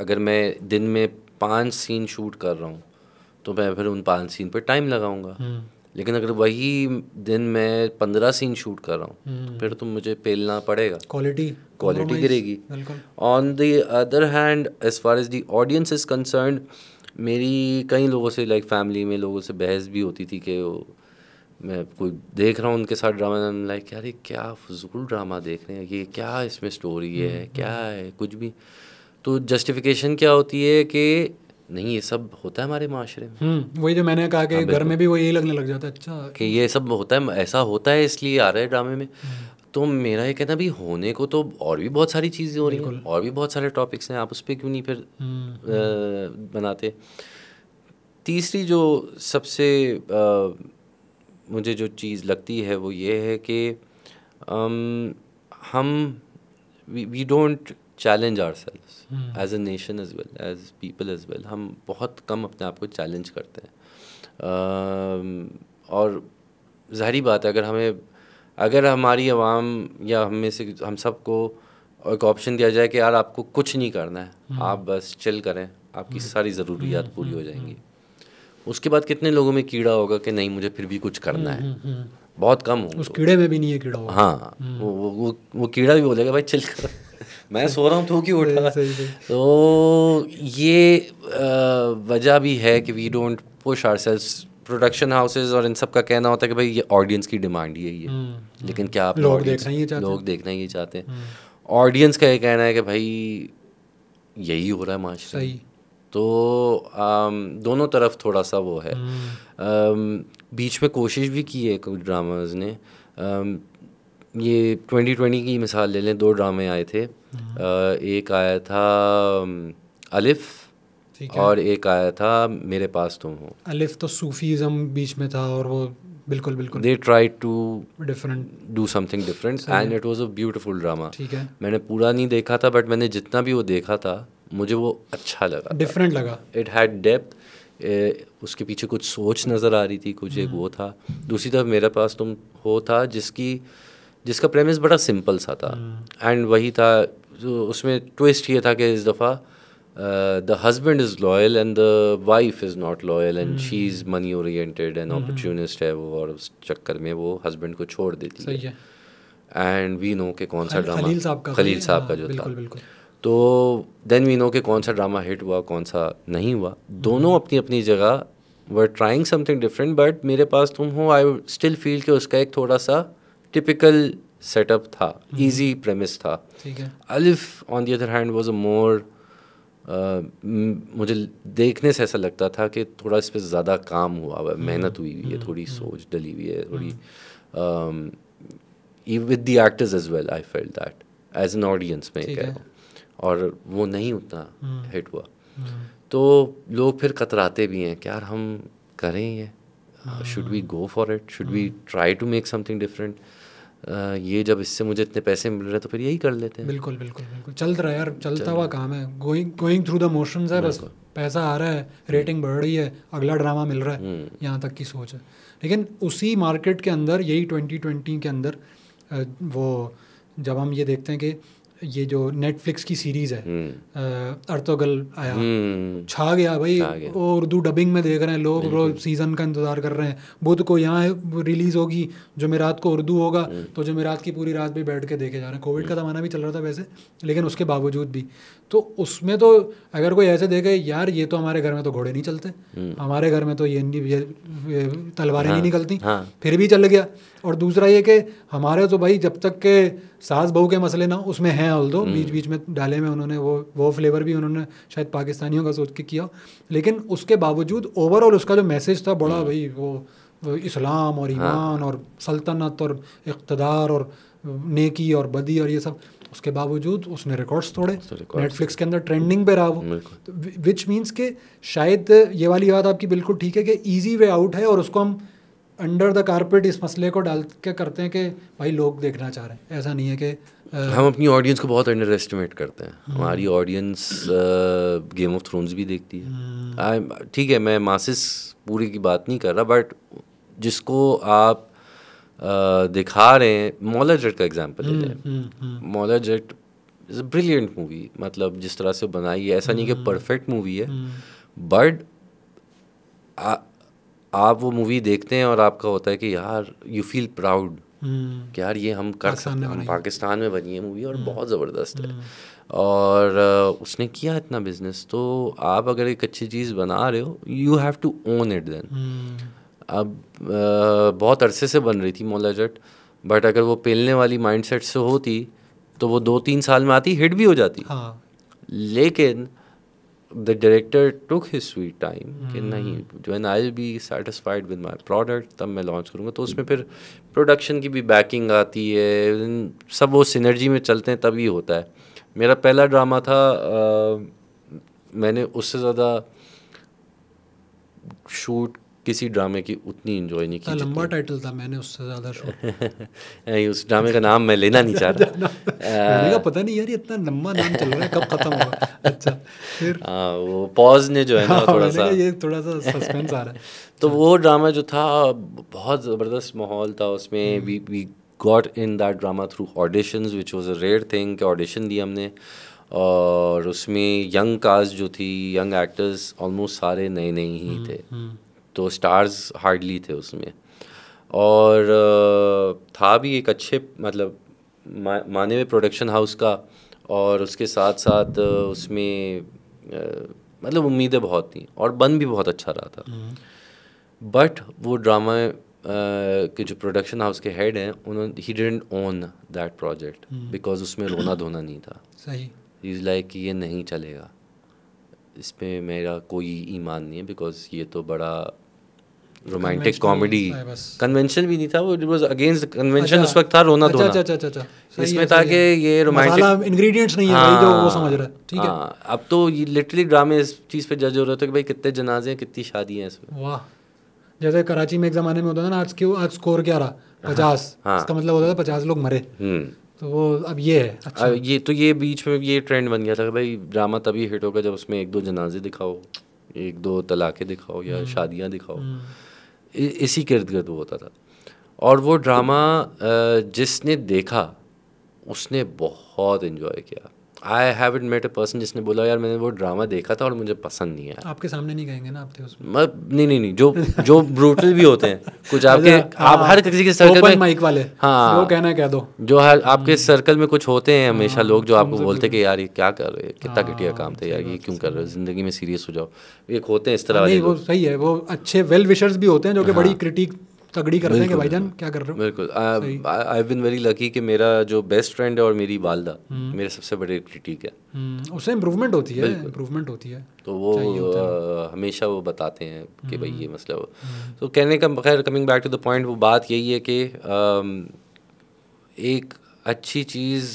अगर मैं दिन में पांच सीन शूट कर रहा हूँ तो मैं फिर उन पांच सीन पर टाइम लगाऊंगा हम्म। लेकिन अगर वही दिन मैं पंद्रह सीन शूट कर रहा हूँ हम्म। फिर तो मुझे पेलना पड़ेगा क्वालिटी क्वालिटी गिरेगी on the other hand as far as the audience is concern मेरी कई लोगों से लाइक फैमिली में लोगों से बहस भी होती थी कि वो मैं कोई देख रहा हूँ उनके साथ ड्रामा लाइक यार ये क्या फजूल ड्रामा देख रहे हैं ये क्या इसमें स्टोरी है हम्म, क्या हम्म। है कुछ भी तो जस्टिफिकेशन क्या होती है कि नहीं ये सब होता है हमारे माशरे में हम्म, वही जो तो मैंने कहा कि हाँ, घर में भी वो यही लगने लग जाता है अच्छा कि ये सब होता है ऐसा होता है इसलिए आ रहा है ड्रामे में तो मेरा ये कहना भी होने को तो और भी बहुत सारी चीज़ें हो रही हैं और भी बहुत सारे टॉपिक्स हैं आप उस पर क्यों नहीं फिर आ, हम्म, हम्म। बनाते तीसरी जो सबसे आ, मुझे जो चीज़ लगती है वो ये है कि हम we don't challenge ourselves as a nation as well as people as well हम बहुत कम अपने आप को चैलेंज करते हैं आ, और ज़ाहरी बात है अगर हमें अगर हमारी आवाम या हम में से हम सब को एक ऑप्शन दिया जाए कि यार आपको कुछ नहीं करना है हम्म। आप बस चिल करें आपकी हम्म। सारी ज़रूरियात हम्म। पूरी हो जाएंगी उसके बाद कितने लोगों में कीड़ा होगा कि नहीं मुझे फिर भी कुछ करना है बहुत कम होगा उस कीड़े में भी नहीं है कीड़ा होगा हाँ वो वो वो, कीड़ा भी बोलेगा भाई चिल कर मैं सो रहा हूँ तो क्यों उठा तो ये वजह भी है कि we don't push ourselves production houses और इन सब का कहना होता है कि भाई ये ऑडियंस की डिमांड यही है हम्म, लेकिन क्या आप हम्म। लोग देखना ये चाहते लोग देखना ये चाहते हैं हम्म। ऑडियंस का ये कहना है कि भाई यही हो रहा है माशरे सही तो आम, um, दोनों तरफ थोड़ा सा वो है आम, um, बीच में कोशिश भी की है कुछ ड्रामाज ने आम, um, ये 2020 की मिसाल ले लें दो ड्रामे आए थे आ, uh, एक आया था अलिफ़ और एक आया था मेरे पास तुम हो अलिफ तो सूफीज़म बीच में था और वो बिल्कुल बिल्कुल they try to different do something different and it was a beautiful drama ठीक है मैंने पूरा नहीं देखा था बट मैंने जितना भी वो देखा था मुझे वो अच्छा लगा डिफरेंट लगा इट हैड डेप्थ उसके पीछे कुछ सोच नज़र आ रही थी कुछ एक हम्म। वो था दूसरी तरफ मेरे पास तुम हो था जिसकी जिसका प्रेमिस बड़ा सिंपल सा था एंड हम्म। वही था उसमें ट्विस्ट ये था कि इस दफ़ा uh, the husband is loyal and the wife is not loyal and mm. she's money oriented and mm. opportunist है वो और उस चक्कर में वो husband को छोड़ देती है एंड वी नो के कौन सा ड्रामा खलील साहब का तो खलील साहब का हाँ, जो बिल्कुल, था बिल्कुल. तो देन वी नो के कौन सा ड्रामा हिट हुआ कौन सा नहीं हुआ hmm. दोनों अपनी अपनी जगह were trying something different but मेरे पास तुम हो आई स्टिल फील कि उसका एक थोड़ा सा टिपिकल सेटअप था इजी hmm. प्रेमिस था Alif on the other hand was a more मुझे देखने से ऐसा लगता था कि थोड़ा इस पर ज़्यादा काम हुआ हुआ हम्म, मेहनत हुई हुई है हम्म, थोड़ी हम्म। सोच डली हुई है थोड़ी with the actors as well I felt that as an audience में कह रहा और वो नहीं उतना हिट हुआ तो लोग फिर कतराते भी हैं कि यार हम करें ये should we go for it should we try to make something different ये जब इससे मुझे इतने पैसे मिल रहे हैं तो फिर यही कर लेते हैं बिल्कुल बिल्कुल बिल्कुल चल रहा है यार चलता हुआ काम है going going through the motion है बस पैसा आ रहा है रेटिंग बढ़ रही है अगला ड्रामा मिल रहा है हम्म। यहाँ तक की सोच है लेकिन उसी मार्केट के अंदर यही ट्वेंटी ट्वेंटी के अंदर वो जब हम ये देखते हैं कि ये जो नेटफ्लिक्स की सीरीज़ है हम्म। अर्तोगल आया हम्म। छा गया भाई वो उर्दू डबिंग में देख रहे हैं लोग रोज सीज़न का इंतज़ार कर रहे हैं बुध को यहाँ रिलीज़ होगी जो रात को उर्दू होगा हम्म। तो जो रात की पूरी रात भी बैठ के देखे जा रहे हैं कोविड का ज़माना भी चल रहा था वैसे लेकिन उसके बावजूद भी तो उसमें तो अगर कोई ऐसे देखे यार ये तो हमारे घर में तो घोड़े नहीं चलते हमारे घर में तो ये तलवारें नहीं हाँ, निकलती हाँ। फिर भी चल गया और दूसरा ये कि हमारे तो भाई जब तक के सास बहू के मसले ना उसमें हैं ऑल दो बीच बीच में डाले में उन्होंने वो वो फ्लेवर भी उन्होंने शायद पाकिस्तानियों का सोच के किया लेकिन उसके बावजूद ओवरऑल उसका जो मैसेज था बड़ा हम्म। भाई वो, वो इस्लाम और हाँ। ईमान और सल्तनत और इकतदार और नेकी और बदी और ये सब उसके बावजूद उसने रिकॉर्ड्स तोड़े नेटफ्लिक्स के अंदर ट्रेंडिंग पे रहा वो विच मीन्स के शायद ये वाली बात आपकी बिल्कुल ठीक है कि ईजी वे आउट है और उसको हम अंडर द कारपेट इस मसले को डाल के करते हैं कि भाई लोग देखना चाह रहे हैं ऐसा नहीं है कि आ, हम अपनी ऑडियंस को बहुत अंडर एस्टिमेट करते हैं हम्म। हमारी ऑडियंस गेम ऑफ थ्रोन्स भी देखती है हम्म। ठीक है मैं मासिस पूरी की बात नहीं कर रहा बट जिसको आप आ, दिखा रहे हैं मौला जट का एग्जाम्पल ले हम्म, लें मौला जेट इज़ ब्रिलियंट मूवी मतलब जिस तरह से बनाई है ऐसा नहीं कि परफेक्ट मूवी है बट आप वो मूवी देखते हैं और आपका होता है कि यार यू फील प्राउड कि यार ये हम कर सकते हैं पाकिस्तान में बनी है मूवी और हम्म। बहुत ज़बरदस्त है हम्म। और उसने किया इतना बिजनेस तो आप अगर एक अच्छी चीज़ बना रहे हो you have to own it then अब बहुत अरसे से बन रही थी मोला जट बट अगर वो पेलने वाली माइंडसेट से होती तो वो दो तीन साल में आती हिट भी हो जाती हाँ। लेकिन द डायरेक्टर टुक हि स्वीट टाइम कि hmm. नहीं I will be satisfied with my product तब मैं लॉन्च करूँगा तो उसमें फिर प्रोडक्शन की भी बैकिंग आती है सब वो सिनर्जी में चलते हैं तभी होता है मेरा पहला ड्रामा था आ, मैंने उससे ज़्यादा शूट किसी ड्रामे की उतनी इंजॉय नहीं की हाँ, लंबा टाइटल था मैंने उससे ज़्यादा शो उस ड्रामे का नाम मैं लेना नहीं चाहता आ, पता नहीं यार इतना लंबा नाम चल रहा है कब खत्म होगा अच्छा फिर आ, हाँ, वो पॉज ने जो है ना हाँ, थोड़ा सा ये थोड़ा सा सस्पेंस आ रहा है तो वो ड्रामा जो था बहुत ज़बरदस्त माहौल था उसमें we we got in that drama through audition which was a rare thing audition दी हमने और उसमें यंग कास्ट जो थी यंग एक्टर्स ऑलमोस्ट सारे नए नए ही हम्म, थे हम्म। तो स्टार्स हार्डली थे उसमें और था भी एक अच्छे मतलब मा, माने हुए प्रोडक्शन हाउस का और उसके साथ साथ उसमें मतलब उम्मीदें बहुत थी और बन भी बहुत अच्छा रहा था बट हम्म। वो ड्रामा के जो प्रोडक्शन हाउस के हेड हैं उन्होंने ही didn't own that project because उसमें रोना धोना नहीं था सही इज़ लाइक कि ये नहीं चलेगा इस पर मेरा कोई ईमान नहीं है बिकॉज ये तो बड़ा रोमांटिक कॉमेडी कन्वेंशन भी नहीं था वो इट वाज अगेंस्ट कन्वेंशन उस वक्त था रोना अच्छा, धोना अच्छा अच्छा अच्छा इसमें था कि ये रोमांटिक इंग्रेडिएंट्स नहीं है हाँ, जो वो समझ रहा है हाँ, ठीक है हाँ, अब तो ये लिटरली ड्रामे इस चीज पे जज हो रहे थे कि भाई कितने जनाजे हैं कितनी शादियां हैं इसमें वाह जैसे कराची में एक जमाने में होता था ना आज क्यों आज स्कोर क्या रहा हाँ, पचास इसका मतलब होता था पचास लोग मरे हम्म। तो वो अब ये है अच्छा ये तो ये बीच में ये ट्रेंड बन गया था कि भाई ड्रामा तभी हिट होगा जब उसमें एक दो जनाजे दिखाओ एक दो तलाक़ें दिखाओ या हम्म। शादियाँ दिखाओ हम्म। इसी के इर्द गिर्द वो होता था और वो ड्रामा जिसने देखा उसने बहुत इन्जॉय किया I have it met a person जिसने बोला यार मैंने वो ड्रामा देखा था और मुझे पसंद नहीं आया आपके सामने नहीं कहेंगे ना आप थे उसमें मैं नहीं नहीं नहीं जो जो ब्रूटल भी होते हैं कुछ आपके अच्छा, आप हाँ, हर किसी के सर्कल में माइक वाले हाँ वो कहना कह दो जो हर आपके सर्कल में कुछ होते हैं हमेशा हाँ, लोग जो आपको बोलते हैं कि यार ये क्या कर रहे हैं कितना हाँ, घटिया काम था यार ये क्यों कर रहे हो जिंदगी में सीरियस हो जाओ एक होते हैं इस तरह वाले वो सही है वो अच्छे वेल विशर्स भी होते हैं जो कि बड़ी क्रिटिक तगड़ी कर दें कि भाईजान क्या कर रहे हो बिल्कुल I have been very lucky कि मेरा जो बेस्ट फ्रेंड है और मेरी वालदा हम्म। मेरे सबसे बड़े क्रिटिक है हम्म, उससे इम्प्रूवमेंट होती है इम्प्रूवमेंट होती है तो वो हमेशा वो बताते हैं कि भाई हम्म। ये मसला तो कहने का खैर coming back to the point वो बात यही है कि um, एक अच्छी चीज़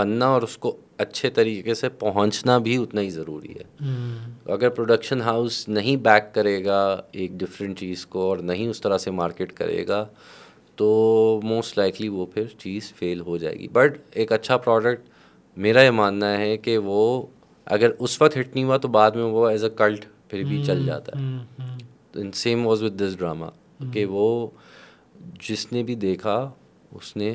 बनना और उसको अच्छे तरीके से पहुंचना भी उतना ही ज़रूरी है hmm. अगर प्रोडक्शन हाउस नहीं बैक करेगा एक डिफरेंट चीज़ को और नहीं उस तरह से मार्केट करेगा तो मोस्ट लाइकली वो फिर चीज़ फेल हो जाएगी बट एक अच्छा प्रोडक्ट मेरा ये मानना है कि वो अगर उस वक्त हिट नहीं हुआ तो बाद में वो एज अ कल्ट फिर भी चल हम्म, जाता है same was with this drama कि हम्म। वो जिसने भी देखा उसने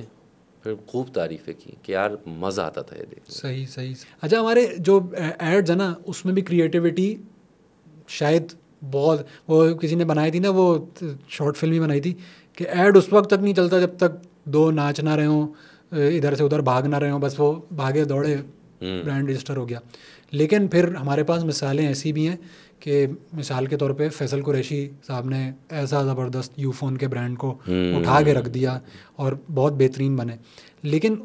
फिर खूब तारीफ़ें की कि यार मज़ा आता था ये देख सही सही अच्छा हमारे जो एड्स है ना उसमें भी क्रिएटिविटी शायद बहुत वो किसी ने बनाई थी ना वो शॉर्ट फिल्म ही बनाई थी कि एड उस वक्त तक नहीं चलता जब तक दो नाच ना रहे हों इधर से उधर भाग ना रहे हों बस वो भागे दौड़े ब्रांड हम्म। रजिस्टर हो गया लेकिन फिर हमारे पास मिसालें ऐसी भी हैं कि मिसाल के तौर पे फैसल कुरैशी साहब ने ऐसा ज़बरदस्त यूफोन के ब्रांड को हम्म। उठा के रख दिया और बहुत बेहतरीन बने लेकिन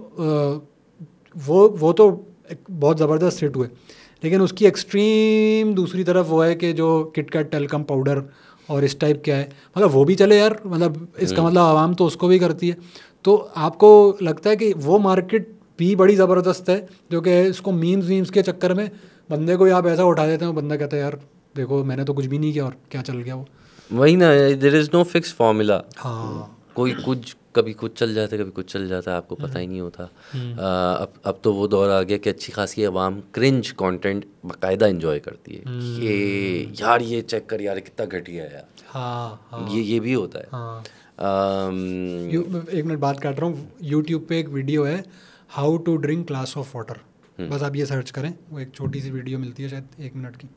वो वो तो बहुत ज़बरदस्त हिट हुए लेकिन उसकी एक्सट्रीम दूसरी तरफ वो है कि जो किटकट टेलकम पाउडर और इस टाइप क्या है मतलब वो भी चले यार मतलब इसका हम्म। मतलब आवाम तो उसको भी करती है तो आपको लगता है कि वो मार्केट भी बड़ी ज़बरदस्त है जो कि इसको मीम्स वीम्स के चक्कर में बंदे को आप ऐसा उठा देते हैं बंदा कहता है यार देखो मैंने तो कुछ भी नहीं किया और क्या चल गया वो वही ना there is no fix formula हाँ कोई कुछ कभी कुछ चल जाता है कभी कुछ चल जाता है आपको हम्म। पता ही नहीं होता हम्म। आ, अब अब तो वो दौर आ गया कि अच्छी खासी आवाम क्रिंज कंटेंट बाकायदा इंजॉय करती है हम्म। ये यार ये चेक कर यार कितना घटिया है यार हाँ, हाँ, ये ये भी होता है हाँ, आम, एक मिनट बात कर रहा हूँ यूट्यूब पे एक वीडियो है how to drink glass of water बस आप ये सर्च करें वो एक छोटी सी वीडियो मिलती है शायद एक मिनट की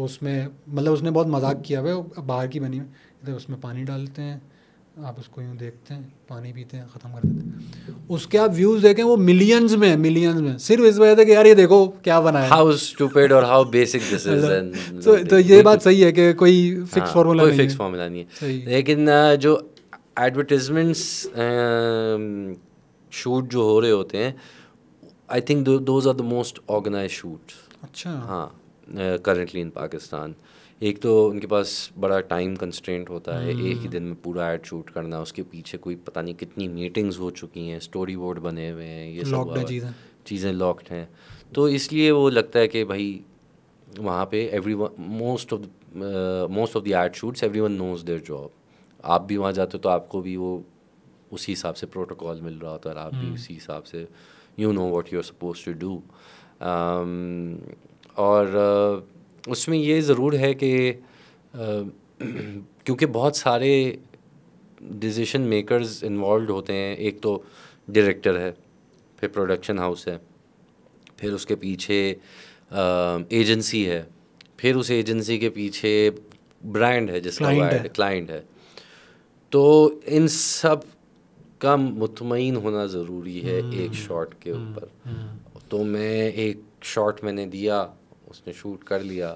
उसमें मतलब उसने बहुत मजाक किया हुआ है बाहर की बनी इधर उसमें पानी डालते हैं आप उसको यूँ देखते हैं पानी पीते हैं ख़त्म कर देते हैं उसके आप व्यूज़ देखें वो मिलियंस में मिलियंस में सिर्फ इस वजह से कि यार ये देखो क्या बना है हाउ स्टूपिड और हाउ बेसिक दिस इज तो तो ये बात सही है कि कोई फिक्स हाँ, फार्मूला नहीं फिक्स फार्मूला नहीं है लेकिन जो एडवर्टिजमेंट्स शूट जो हो रहे होते हैं I think those are the most organize shoot अच्छा हाँ करंटली इन पाकिस्तान एक तो उनके पास बड़ा टाइम कंस्ट्रेंट होता है एक ही हम्म। दिन में पूरा ऐड शूट करना उसके पीछे कोई पता नहीं कितनी मीटिंग्स हो चुकी हैं स्टोरी बोर्ड बने हुए हैं ये सब चीज़ें चीज़ें लॉक्ड हैं तो इसलिए वो लगता है कि भाई वहाँ पे every most of most of the ad shoots every one knows their job आप भी वहाँ जाते हो तो आपको भी वो उसी हिसाब से प्रोटोकॉल मिल रहा होता है और आप भी हम्म। उसी हिसाब से you know what you are suppose to do और उसमें ये ज़रूर है कि क्योंकि बहुत सारे डिसीशन मेकर्स इन्वॉल्व होते हैं एक तो डायरेक्टर है फिर प्रोडक्शन हाउस है फिर उसके पीछे एजेंसी है फिर उस एजेंसी के पीछे ब्रांड है जिसका क्लाइंट है।, है तो इन सब का मुतमिन होना ज़रूरी है hmm, एक शॉट के hmm, ऊपर hmm। तो मैं एक शॉट मैंने दिया उसने शूट कर लिया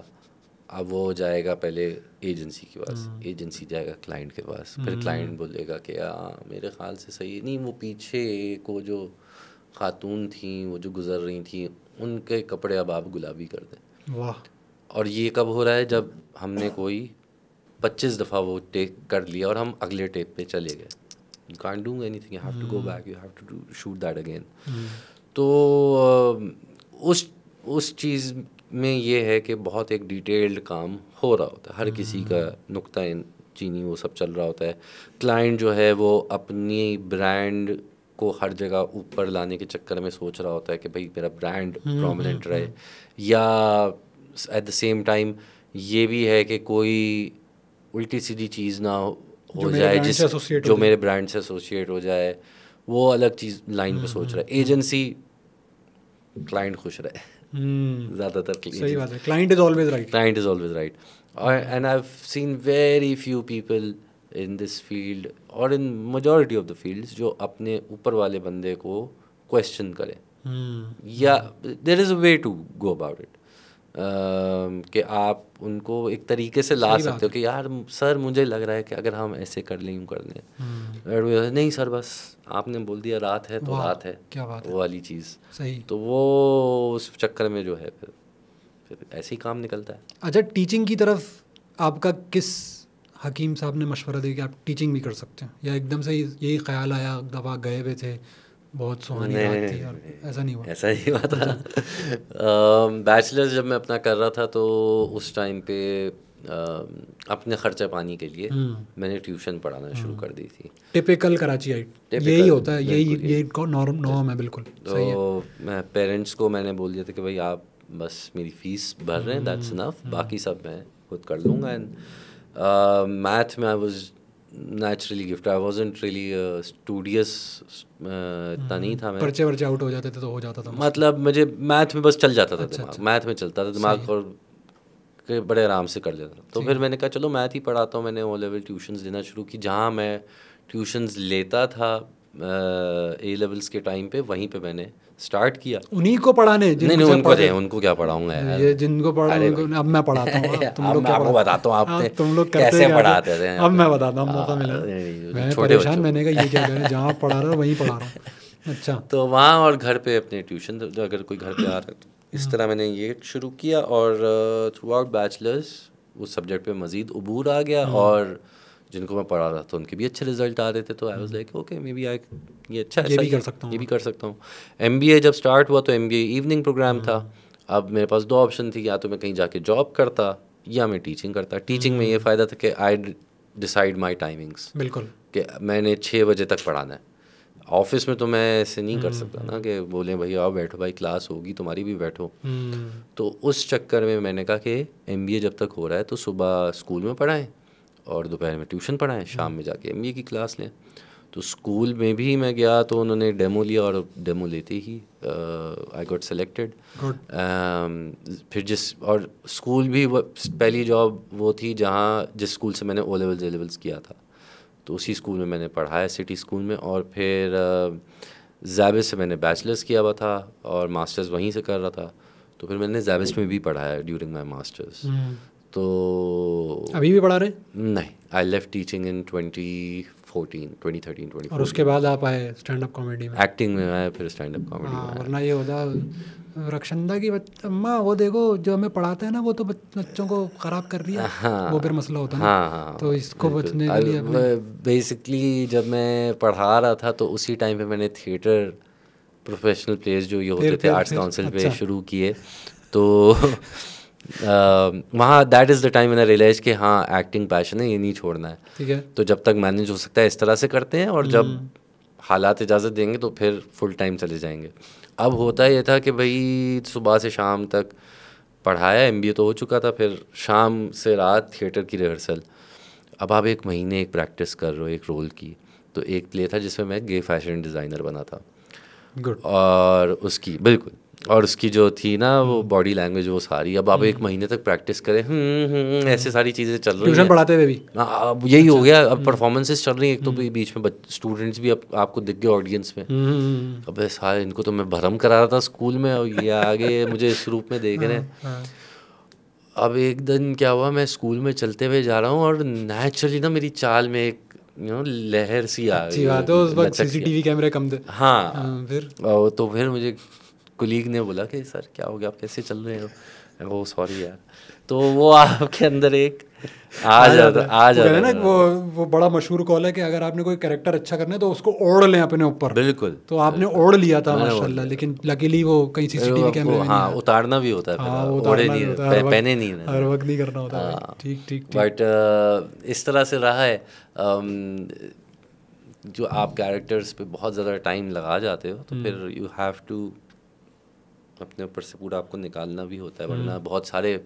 अब वो जाएगा पहले एजेंसी के पास एजेंसी हम्म। जाएगा क्लाइंट के पास फिर क्लाइंट हम्म। बोलेगा कि हाँ मेरे ख्याल से सही नहीं वो पीछे को जो खातून थी वो जो गुजर रही थी उनके कपड़े अब आप गुलाबी कर दें वाह और ये कब हो रहा है जब हमने कोई पच्चीस दफ़ा वो टेक कर लिया और हम अगले टेप पे चले गए can't do anything have to go back you have to shoot that again तो उस उस चीज़ में ये है कि बहुत एक डिटेल्ड काम हो रहा होता है हर हम्म। किसी का नुकता चीनी वो सब चल रहा होता है क्लाइंट जो है वो अपनी ब्रांड को हर जगह ऊपर लाने के चक्कर में सोच रहा होता है कि भाई मेरा ब्रांड हम्म, प्रोमिनेंट हम्म, रहे या एट द सेम टाइम ये भी है कि कोई उल्टी सीधी चीज़ ना हो जाए जिस जो मेरे ब्रांड से एसोसिएट हो जाए वो अलग चीज़ लाइन पे सोच रहा है एजेंसी क्लाइंट खुश रहे Hmm. ज़्यादातर क्लाइंट सही बात है client is always right client is always right and I have seen very few people in this field और in majority of the fields जो अपने ऊपर वाले बंदे को क्वेश्चन करें hmm. या there is a way to go about it कि आप उनको एक तरीके से ला सकते हो कि यार सर मुझे लग रहा है कि अगर हम ऐसे कर लें यूँ कर लें हम्म। नहीं सर बस आपने बोल दिया रात है तो रात है क्या बात वो वाली चीज़ सही तो वो उस चक्कर में जो है फिर फिर ऐसे ही काम निकलता है अच्छा टीचिंग की तरफ आपका किस हकीम साहब ने मशवरा दिया कि आप टीचिंग भी कर सकते हैं या एकदम से यही ख्याल आया दवा गए हुए थे बहुत सुहानी बात थी ऐसा नहीं हुआ ऐसा नहीं हुआ था बैचलर्स जब मैं अपना कर रहा था तो उस टाइम पे आ, अपने खर्चे पानी के लिए हम्म। मैंने ट्यूशन पढ़ाना शुरू हम्म। कर दी थी टिपिकल कराची आई यही होता है यही यही नॉर्म नॉर्म है बिल्कुल तो मैं पेरेंट्स को मैंने बोल दिया था कि भाई आप बस मेरी फीस भर रहे हैं दैट्स हम्म, इनफ बाकी सब मैं खुद कर लूँगा एंड मैथ में I was naturally gifted. I wasn't really a studious uh, इतना हम्म, नहीं था मैं पर्चे वर्चे आउट हो जाते थे तो हो जाता था मतलब मुझे मैथ में बस चल जाता था अच्छा, दिमाग अच्छा। मैथ में चलता था दिमाग और के बड़े आराम से कर लेता था तो फिर मैंने कहा चलो मैथ ही पढ़ाता हूँ मैंने ओ लेवल ट्यूशन्स देना शुरू की जहाँ मैं ट्यूशन्स लेता था ए uh, लेवल्स के टाइम पे वहीं पे मैंने स्टार्ट किया उन्हीं को पढ़ाने नहीं नहीं उनको नहीं उनको क्या पढ़ाऊंगा ये जिनको पढ़ा उनको अब मैं पढ़ाता हूँ तुम लोग आपको बताता हूँ आप तुम लोग कैसे पढ़ाते थे अब मैं बताता हूँ मौका हाँ, मिला मैं परेशान मैंने कहा ये क्या करें जहाँ पढ़ा रहा वहीं पढ़ा रहा हूँ अच्छा तो वहाँ और घर पे अपने ट्यूशन तो अगर कोई घर पे आ रहा है तो इस हाँ। तरह मैंने ये शुरू किया और थ्रू आउट बैचलर्स उस सब्जेक्ट पे मज़ीद अबूर आ गया हाँ। और uh, जिनको मैं पढ़ा रहा था तो उनके भी अच्छे रिजल्ट आ रहे थे तो I was like okay maybe I ये अच्छा ये भी कर सकता हूँ ये भी कर सकता हूँ एम जब स्टार्ट हुआ तो एम इवनिंग प्रोग्राम था हम्म। अब मेरे पास दो ऑप्शन थी या तो मैं कहीं जाके जॉब करता या मैं टीचिंग करता टीचिंग में ये हम्म। फ़ायदा था कि आई डिसाइड माई टाइमिंग्स बिल्कुल कि मैंने छः बजे तक पढ़ाना है ऑफिस में तो मैं ऐसे नहीं कर सकता ना हम्म। कि बोले भाई आओ बैठो भाई क्लास होगी तुम्हारी भी बैठो तो उस चक्कर में मैंने कहा कि एम जब तक हो रहा है तो सुबह स्कूल में पढ़ाएं और दोपहर में ट्यूशन पढ़ाएं हम्म। शाम में जाके एम की क्लास लें तो स्कूल में भी मैं गया तो उन्होंने डेमो लिया और डेमो लेते ही आई गॉट सेलेक्टेड फिर जिस और स्कूल भी पहली जॉब वो थी जहाँ जिस स्कूल से मैंने ओ लेवल्स ए लेवल्स किया था तो उसी स्कूल में मैंने पढ़ाया सिटी स्कूल में और फिर जैबिस से मैंने बैचलर्स किया हुआ था और मास्टर्स वहीं से कर रहा था तो फिर मैंने जैबिस में भी पढ़ाया ड्यूरिंग माई मास्टर्स तो अभी भी पढ़ा रहे नहीं I left teaching in twenty fourteen twenty thirteen twenty और उसके बाद आप आए स्टैंड अप कॉमेडी में एक्टिंग में आए फिर स्टैंड अप कॉमेडी में हाँ, वरना ये होता रक्षंदा की अम्मा वो देखो जो हमें पढ़ाते हैं ना वो तो बच्चों को ख़राब कर रही है हाँ, वो फिर मसला होता है हाँ, हाँ, तो इसको बचने के लिए बेसिकली जब मैं पढ़ा रहा था तो उसी टाइम पे मैंने थिएटर प्रोफेशनल प्लेस जो ये होते थे आर्ट्स काउंसिल पे अच्छा। शुरू किए तो Um, वहाँ दैट इज़ द टाइम मैंने रियलाइज कि हाँ एक्टिंग पैशन है ये नहीं छोड़ना है ठीक है तो जब तक मैनेज हो सकता है इस तरह से करते हैं और जब हम्म। हालात इजाज़त देंगे तो फिर फुल टाइम चले जाएंगे अब होता ये था कि भाई सुबह से शाम तक पढ़ाया एम तो हो चुका था फिर शाम से रात थिएटर की रिहर्सल अब आप एक महीने एक प्रैक्टिस कर रहे हो एक रोल की तो एक प्ले था जिसमें मैं गे फैशन डिज़ाइनर बना था Good. और उसकी बिल्कुल और उसकी जो थी ना वो बॉडी हम्म। लैंग्वेज वो सारी अब आप एक हम्म। महीने तक प्रैक्टिस करें हम्म, ऐसे सारी चीज़ें चल रही हैं पढ़ाते हुए भी हाँ, अब यही अच्छा, हो गया अब परफॉर्मेंसेस चल रही हैं एक तो भी बीच में स्टूडेंट्स भी अब आपको दिख गए ऑडियंस में अब सारे इनको तो मैं भरम करा रहा था स्कूल में और ये आगे मुझे इस रूप में देख हाँ, रहे हैं हाँ। अब एक दिन क्या हुआ मैं स्कूल में चलते हुए जा रहा हूँ और नेचुरली ना मेरी चाल में एक यू नो लहर सी आ गई बात है उस वक्त सीसीटीवी कैमरे कम थे हाँ फिर तो फिर मुझे कुलीग ने बोला कि सर क्या हो गया आप कैसे चल रहे हो वो सॉरी यार तो वो आपके अंदर एक आ जाता आ जाता है ना वो वो बड़ा मशहूर कॉल है कि अगर आपने कोई करेक्टर अच्छा करना है तो उसको ओढ़ लें अपने ऊपर बिल्कुल तो आपने ओढ़ लिया था माशाल्लाह लेकिन लकीली वो कहीं सीसीटीवी कैमरे में हाँ उतारना भी होता है हाँ, पहने नहीं हर वक्त नहीं करना होता हाँ। ठीक ठीक बट uh, इस तरह से रहा है um, जो आप कैरेक्टर्स पे बहुत ज़्यादा टाइम लगा जाते हो तो हम्म। फिर यू हैव टू अपने ऊपर से पूरा आपको निकालना भी होता है वरना हम्म। बहुत सारे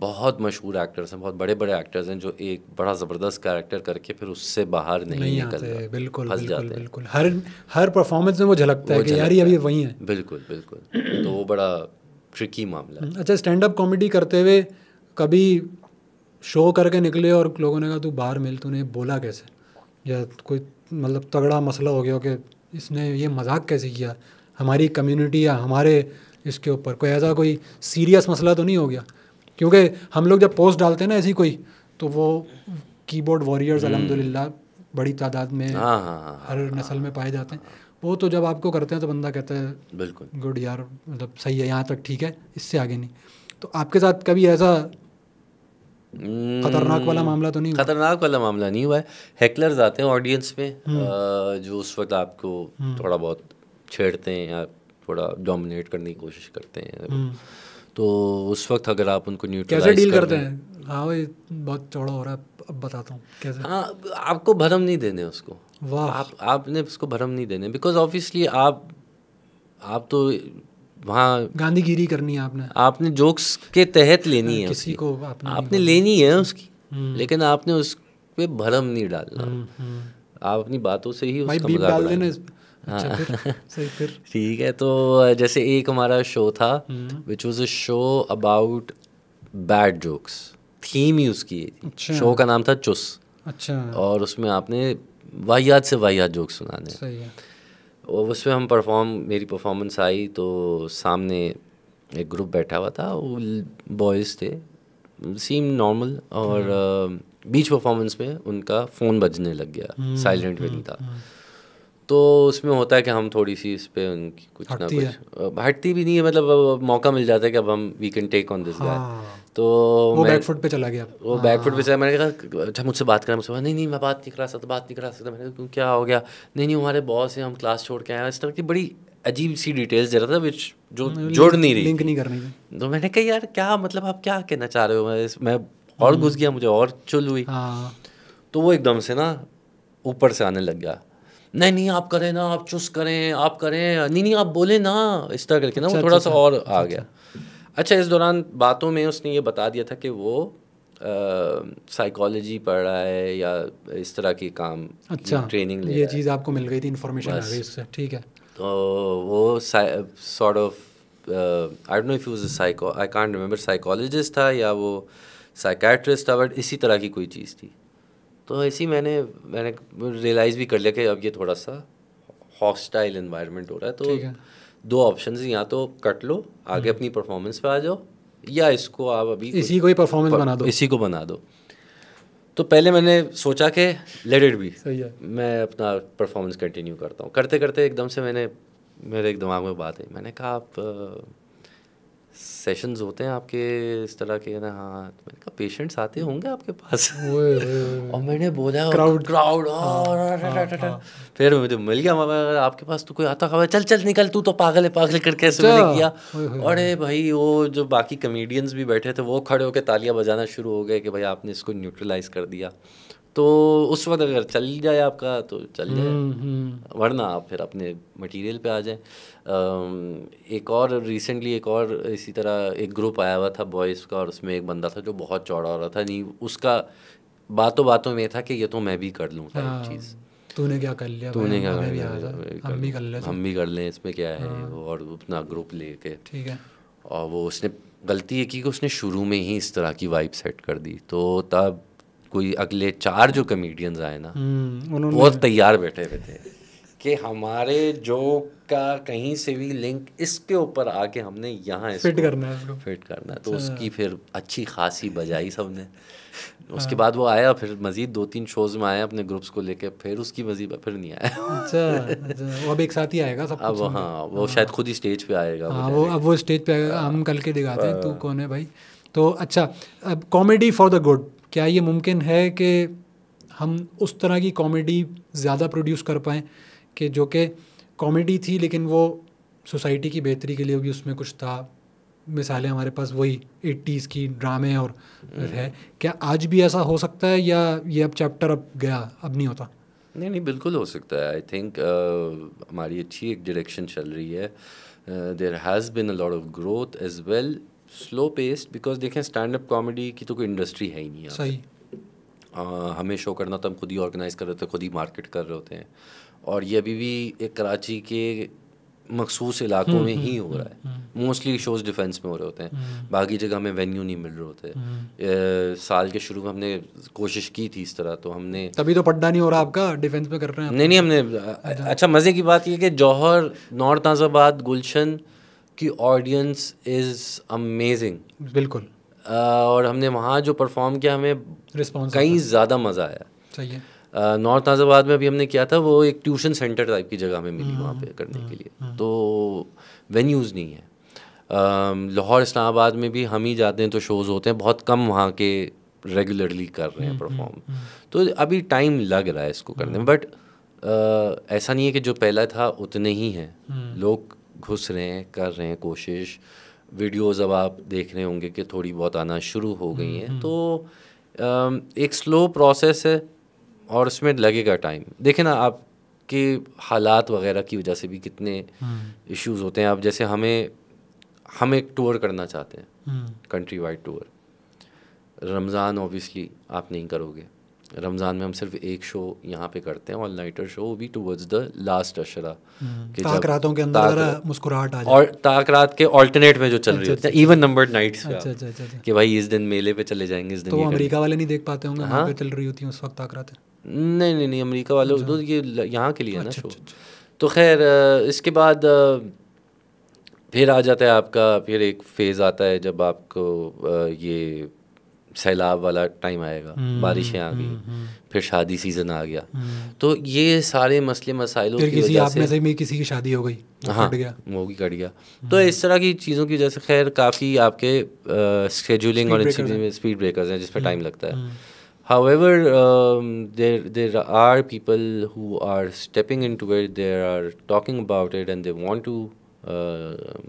बहुत मशहूर एक्टर्स हैं बहुत बड़े बड़े एक्टर्स हैं जो एक बड़ा ज़बरदस्त कैरेक्टर करके फिर उससे बाहर नहीं, नहीं निकल बिल्कुल बिल्कुल, जाते बिल्कुल हर हर परफॉर्मेंस में वो झलकता है कि यार ये अभी वहीं है बिल्कुल बिल्कुल तो वो बड़ा ट्रिकी मामला है अच्छा स्टैंड अप कॉमेडी करते हुए कभी शो करके निकले और लोगों ने कहा तू बाहर मिल तूने बोला कैसे या कोई मतलब तगड़ा मसला हो गया कि इसने ये मजाक कैसे किया हमारी कम्युनिटी या हमारे इसके ऊपर कोई ऐसा कोई सीरियस मसला तो नहीं हो गया क्योंकि हम लोग जब पोस्ट डालते हैं ना ऐसी कोई तो वो कीबोर्ड वॉरियर्स अलहमदिल्ला बड़ी तादाद में हाँ, हाँ, हाँ, हर नस्ल में पाए जाते हैं वो तो जब आपको करते हैं तो बंदा कहता है बिल्कुल गुड यार मतलब सही है यहाँ तक ठीक है इससे आगे नहीं तो आपके साथ कभी ऐसा खतरनाक वाला हम्म, मामला तो नहीं खतरनाक वाला मामला नहीं हुआ है हैकलर्स आते हैं ऑडियंस में हम्म। जो उस वक्त आपको हम्म। थोड़ा बहुत छेड़ते हैं या थोड़ा डोमिनेट करने की कोशिश करते हैं हम्म। तो उस वक्त अगर आप उनको न्यूट्रलाइज कैसे डील करते हैं हाँ भाई बहुत चौड़ा हो रहा है अब बताता हूँ कैसे हाँ आपको भरम नहीं देने उसको वाह आप आपने उसको भरम नहीं देने बिकॉज ऑब्वियसली आप आप तो वहाँ गांधीगिरी करनी है आपने आपने जोक्स के तहत लेनी है किसी को आपने, आपने लेनी है उसकी हम्म। लेकिन आपने उस पर भरम नहीं डालना हम्म, आप अपनी बातों से ही उसका मजाक अच्छा हाँ। फिर सही फिर ठीक है तो जैसे एक हमारा शो था which was a show about bad jokes theme ही उसकी अच्छा। शो का नाम था चुस अच्छा और उसमें आपने वाहियात से वाहियात जोक सुनाने सही है और उसमें हम परफॉर्म मेरी परफॉर्मेंस आई तो सामने एक ग्रुप बैठा हुआ था वो बॉयज़ थे सीम नॉर्मल और हम्म। बीच परफॉर्मेंस में उनका फ़ोन बजने लग गया साइलेंट भी नहीं था हम्म। तो उसमें होता है कि हम थोड़ी सी इस पर उनकी कुछ ना कुछ हटती भी नहीं है मतलब मौका मिल जाता है कि अब हम we can take on this guy तो वो बैकफुट पे चला गया वो हाँ। बैकफुट पे चला मैंने कहा अच्छा मुझसे बात करा मुझसे नहीं नहीं मैं बात नहीं करा सकता बात नहीं करा सकता मैंने कहा क्या हो गया नहीं नहीं हमारे बॉस है हम क्लास छोड़ के आए इस तरह की बड़ी अजीब सी डिटेल्स दे रहा था विच जो जोड़ नहीं रही लिंक नहीं कर रही तो मैंने कहा यार क्या मतलब आप क्या कहना चाह रहे हो मैं मैं और हम्म। घुस गया मुझे और चुल हुई हाँ। तो वो एकदम से ना ऊपर से आने लग गया नहीं नहीं आप करें ना आप चुस्त करें आप करें नहीं नहीं आप बोले ना इस तरह करके ना वो अच्छा, थोड़ा अच्छा, सा अच्छा। और आ गया अच्छा इस दौरान बातों में उसने ये बता दिया था कि वो साइकोलॉजी पढ़ रहा है या इस तरह की काम अच्छा ट्रेनिंग ले ये चीज़ आपको मिल गई थी इन्फॉर्मेशन से उससे ठीक है तो वो sort of I don't know if use psycho I can't remember psychologist था या वो साइकेट्रिस्ट था बट इसी तरह की कोई चीज़ थी तो ऐसी मैंने मैंने रियलाइज़ भी कर लिया कि अब ये थोड़ा सा हॉस्टाइल इन्वायरमेंट हो रहा है तो है। दो ऑप्शन हैं या तो कट लो आगे हम्म। अपनी परफॉर्मेंस पे आ जाओ या इसको आप अभी इसी को ही परफॉर्मेंस बना दो इसी को बना दो तो पहले मैंने सोचा कि लेट इट भी सही है मैं अपना परफॉर्मेंस कंटिन्यू करता हूँ करते करते एकदम से मैंने मेरे एक दिमाग में बात आई मैंने कहा आप सेशंस होते हैं आपके इस तरह के ना हाँ मैंने कहा पेशेंट्स आते होंगे आपके पास वे, वे, और मैंने बोला क्राउड हाँ, क्राउड हाँ, हाँ, फिर मुझे मिल गया मगर आपके पास तो कोई आता खबर चल चल निकल तू तो पागल है पागल करके ऐसे मैंने अच्छा। किया अरे भाई वो जो बाकी कमेडियंस भी बैठे थे वो खड़े होकर तालियां बजाना शुरू हो गए कि भाई आपने इसको न्यूट्रलाइज कर दिया तो उस वक्त अगर चल जाए आपका तो चल जाए हम्म, हम्म। वरना आप फिर अपने मटेरियल पे आ जाए एक और रिसेंटली एक और इसी तरह एक ग्रुप आया हुआ था बॉयज़ का और उसमें एक बंदा था जो बहुत चौड़ा हो रहा था नहीं उसका बातों बातों में था कि ये तो मैं भी कर लूँ हाँ, चीज़ तूने क्या कर लिया तूने क्या कर लिया हम भी कर लें हम भी कर लें इसमें क्या है हाँ। और अपना ग्रुप ले ठीक है और वो उसने गलती ये की कि उसने शुरू में ही इस तरह की वाइब सेट कर दी तो तब कोई अगले चार जो कमेडियंस आए ना हम्म, बहुत तैयार बैठे हुए थे कि हमारे जो का कहीं से भी लिंक इसके ऊपर आके हमने यहाँ फिट करना है फिट करना है तो अच्छा। उसकी फिर अच्छी खासी बजाई सबने हाँ। उसके बाद वो आया फिर मज़ीद दो तीन शोज़ में आया अपने ग्रुप्स को लेके फिर उसकी मज़ीद फिर नहीं आया अच्छा, अच्छा वो अब एक साथ ही आएगा सब अब हाँ वो हाँ। शायद खुद ही स्टेज पे आएगा हाँ वो अब वो स्टेज पे आएगा हम कल के दिखाते हैं तू हाँ। कौन है भाई तो अच्छा अब कॉमेडी फॉर द गुड क्या ये मुमकिन है कि हम उस तरह की कॉमेडी ज़्यादा प्रोड्यूस कर पाएँ कि जो कि कॉमेडी थी लेकिन वो सोसाइटी की बेहतरी के लिए भी उसमें कुछ था मिसालें हमारे पास वही एट्टीज़ की ड्रामे और हम्म। है क्या आज भी ऐसा हो सकता है या ये अब चैप्टर अब गया अब नहीं होता नहीं नहीं बिल्कुल हो सकता है आई थिंक uh, हमारी अच्छी एक डायरेक्शन चल रही है there has been a lot of growth as well slow paced because देखें स्टैंड अप कॉमेडी की तो कोई इंडस्ट्री है ही नहीं सही आ, हमें शो करना तो हम खुद ही ऑर्गेनाइज कर रहे होते हैं खुद ही मार्केट कर रहे होते हैं और ये अभी भी एक कराची के मखसूस इलाकों हम्म, में ही हम्म, हो रहा है मोस्टली शोज डिफेंस में हो रहे होते हैं हम्म। बाकी जगह हमें वेन्यू नहीं मिल रहे होते ए, साल के शुरू में हमने कोशिश की थी इस तरह तो हमने तभी तो पड्डा नहीं हो रहा आपका डिफेंस में कर रहे हैं नहीं नहीं हमने अच्छा, अच्छा मज़े की बात यह कि जौहर नॉर्थ नाजाबाद गुलशन की ऑडियंस इज़ अमेजिंग बिल्कुल और हमने वहाँ जो परफॉर्म किया हमें रिस्पॉन्स कहीं ज़्यादा मज़ा आया सही है नॉर्थ नाजाबाद में अभी हमने किया था वो एक ट्यूशन सेंटर टाइप की जगह में मिली हम्म, वहाँ पे हम्म, करने के हम्म, लिए तो वेन्यूज़ नहीं है लाहौर इस्लामाबाद में भी हम ही जाते हैं तो शोज़ होते हैं बहुत कम वहाँ के रेगुलरली कर रहे हैं परफॉर्म तो अभी टाइम लग रहा है इसको करने में बट ऐसा नहीं है कि जो पहला था उतने ही हैं लोग घुस रहे हैं कर रहे हैं कोशिश वीडियोस अब आप देख रहे होंगे कि थोड़ी बहुत आना शुरू हो गई हैं हम्म, तो हम्म। एक स्लो प्रोसेस है और उसमें लगेगा टाइम देखें ना आप के हालात वगैरह की वजह से भी कितने इश्यूज हम्म। होते हैं आप जैसे हमें हम एक टूर करना चाहते हैं country wide tour Ramzan obviously आप नहीं करोगे रमज़ान में हम सिर्फ एक शो यहाँ पे करते हैं ऑल नाइटर शो वो भी टूवर्ड्स द लास्ट अशरा के ताक रातों के अंदर मुस्कुराहट आ और ताक रात के अल्टरनेट में जो चल रही अच्छा, होती है इवन नंबर नाइट्स कि भाई इस दिन मेले पे चले जाएंगे इस दिन तो अमेरिका वाले नहीं देख पाते होंगे हाँ चल रही होती है उस वक्त ताक रातें नहीं नहीं नहीं अमरीका वाले तो ये यहाँ के लिए ना शो अच्छा, तो खैर इसके बाद फिर आ जाता है आपका फिर एक फेज़ आता है जब आपको ये सैलाब वाला टाइम आएगा हम्म, बारिशें आ हम्म, गई हम्म, फिर शादी सीज़न आ गया तो ये सारे मसले मसाइल किसी आप में से में किसी की शादी हो गई हाँ गया वो भी कट गया तो इस तरह की चीज़ों की वजह से खैर काफ़ी आपके स्केजूलिंग और स्पीड ब्रेकर्स हैं जिसमें टाइम लगता है However, um, there there are people who are stepping into it. They are talking about it and they want to uh,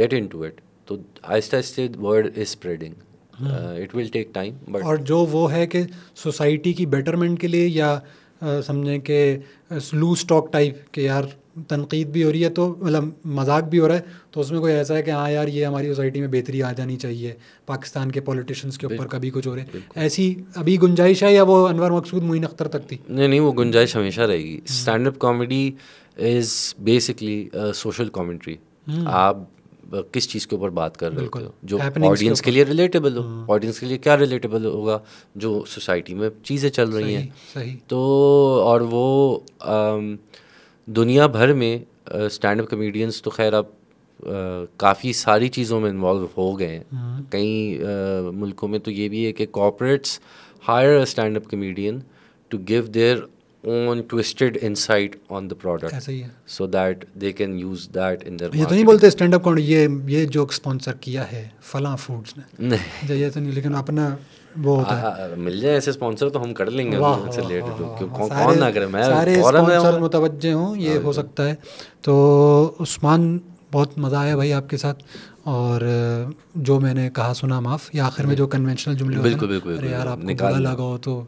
get into it. So, आहिस्ते आहिस्ते word is spreading it will take time but और जो वो है कि society की betterment के लिए या uh, समझें कि स्लू स्टॉक टाइप के यार तनकीद भी हो रही है तो मतलब मजाक भी हो रहा है तो उसमें कोई ऐसा है कि हाँ यार ये हमारी सोसाइटी में बेहतरी आ जानी चाहिए पाकिस्तान के पॉलिटिशियंस के ऊपर कभी कुछ हो रहे ऐसी अभी गुंजाइश है या वो अनवर मकसूद मोइन अख्तर तक थी नहीं नहीं वो गुंजाइश हमेशा रहेगी stand up comedy is basically social commentary आप किस चीज़ के ऊपर बात कर रहे हो जो ऑडियंस के लिए रिलेटेबल हो ऑडियंस हम्म। के लिए क्या रिलेटेबल होगा जो सोसाइटी में चीज़ें चल रही हैं तो और वो दुनिया भर में स्टैंड अप कमेडियंस तो खैर अब काफ़ी सारी चीज़ों में इन्वॉल्व हो गए हैं हम्म। कई मुल्कों में तो ये भी है कि corporates hire stand up comedian to give their own twisted insight on the product ऐसा so that they can use that in their ये तो नहीं बोलते स्टैंड अप ये ये जोक स्पॉन्सर किया है फला फूड्स ने नहीं अच्छा, ये तो नहीं लेकिन अपना वो होता आ, है मिल जाए ऐसे स्पॉन्सर तो हम कर लेंगे उनसे रिलेटेड तो। क्यों कौन कौन ना करे मैं सारे स्पॉन्सर मुतवज्जे हूँ ये हाँ, हो हाँ। सकता है तो उस्मान बहुत मज़ा आया भाई आपके साथ और जो मैंने कहा सुना माफ़ या आखिर में जो कन्वेंशनल जुमले बिल्कुल बिल्कुल यार आपको तो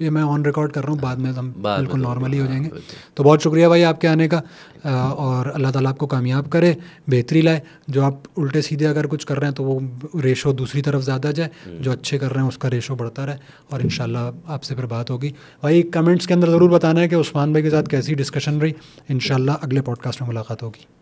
ये मैं ऑन रिकॉर्ड कर रहा हूँ बाद में हम बिल्कुल नॉर्मली तो हो हाँ, जाएंगे तो बहुत शुक्रिया भाई आपके आने का और अल्लाह ताला आपको कामयाब करे बेहतरी लाए जो आप उल्टे सीधे अगर कुछ कर रहे हैं तो वो रेशो दूसरी तरफ ज़्यादा जाए हम्म। जो अच्छे कर रहे हैं उसका रेशो बढ़ता रहे और इन आपसे फिर बात होगी भाई कमेंट्स के अंदर ज़रूर बताना है कि उस्मान भाई के साथ कैसी डिस्कशन रही इन अगले पॉडकास्ट में मुलाकात होगी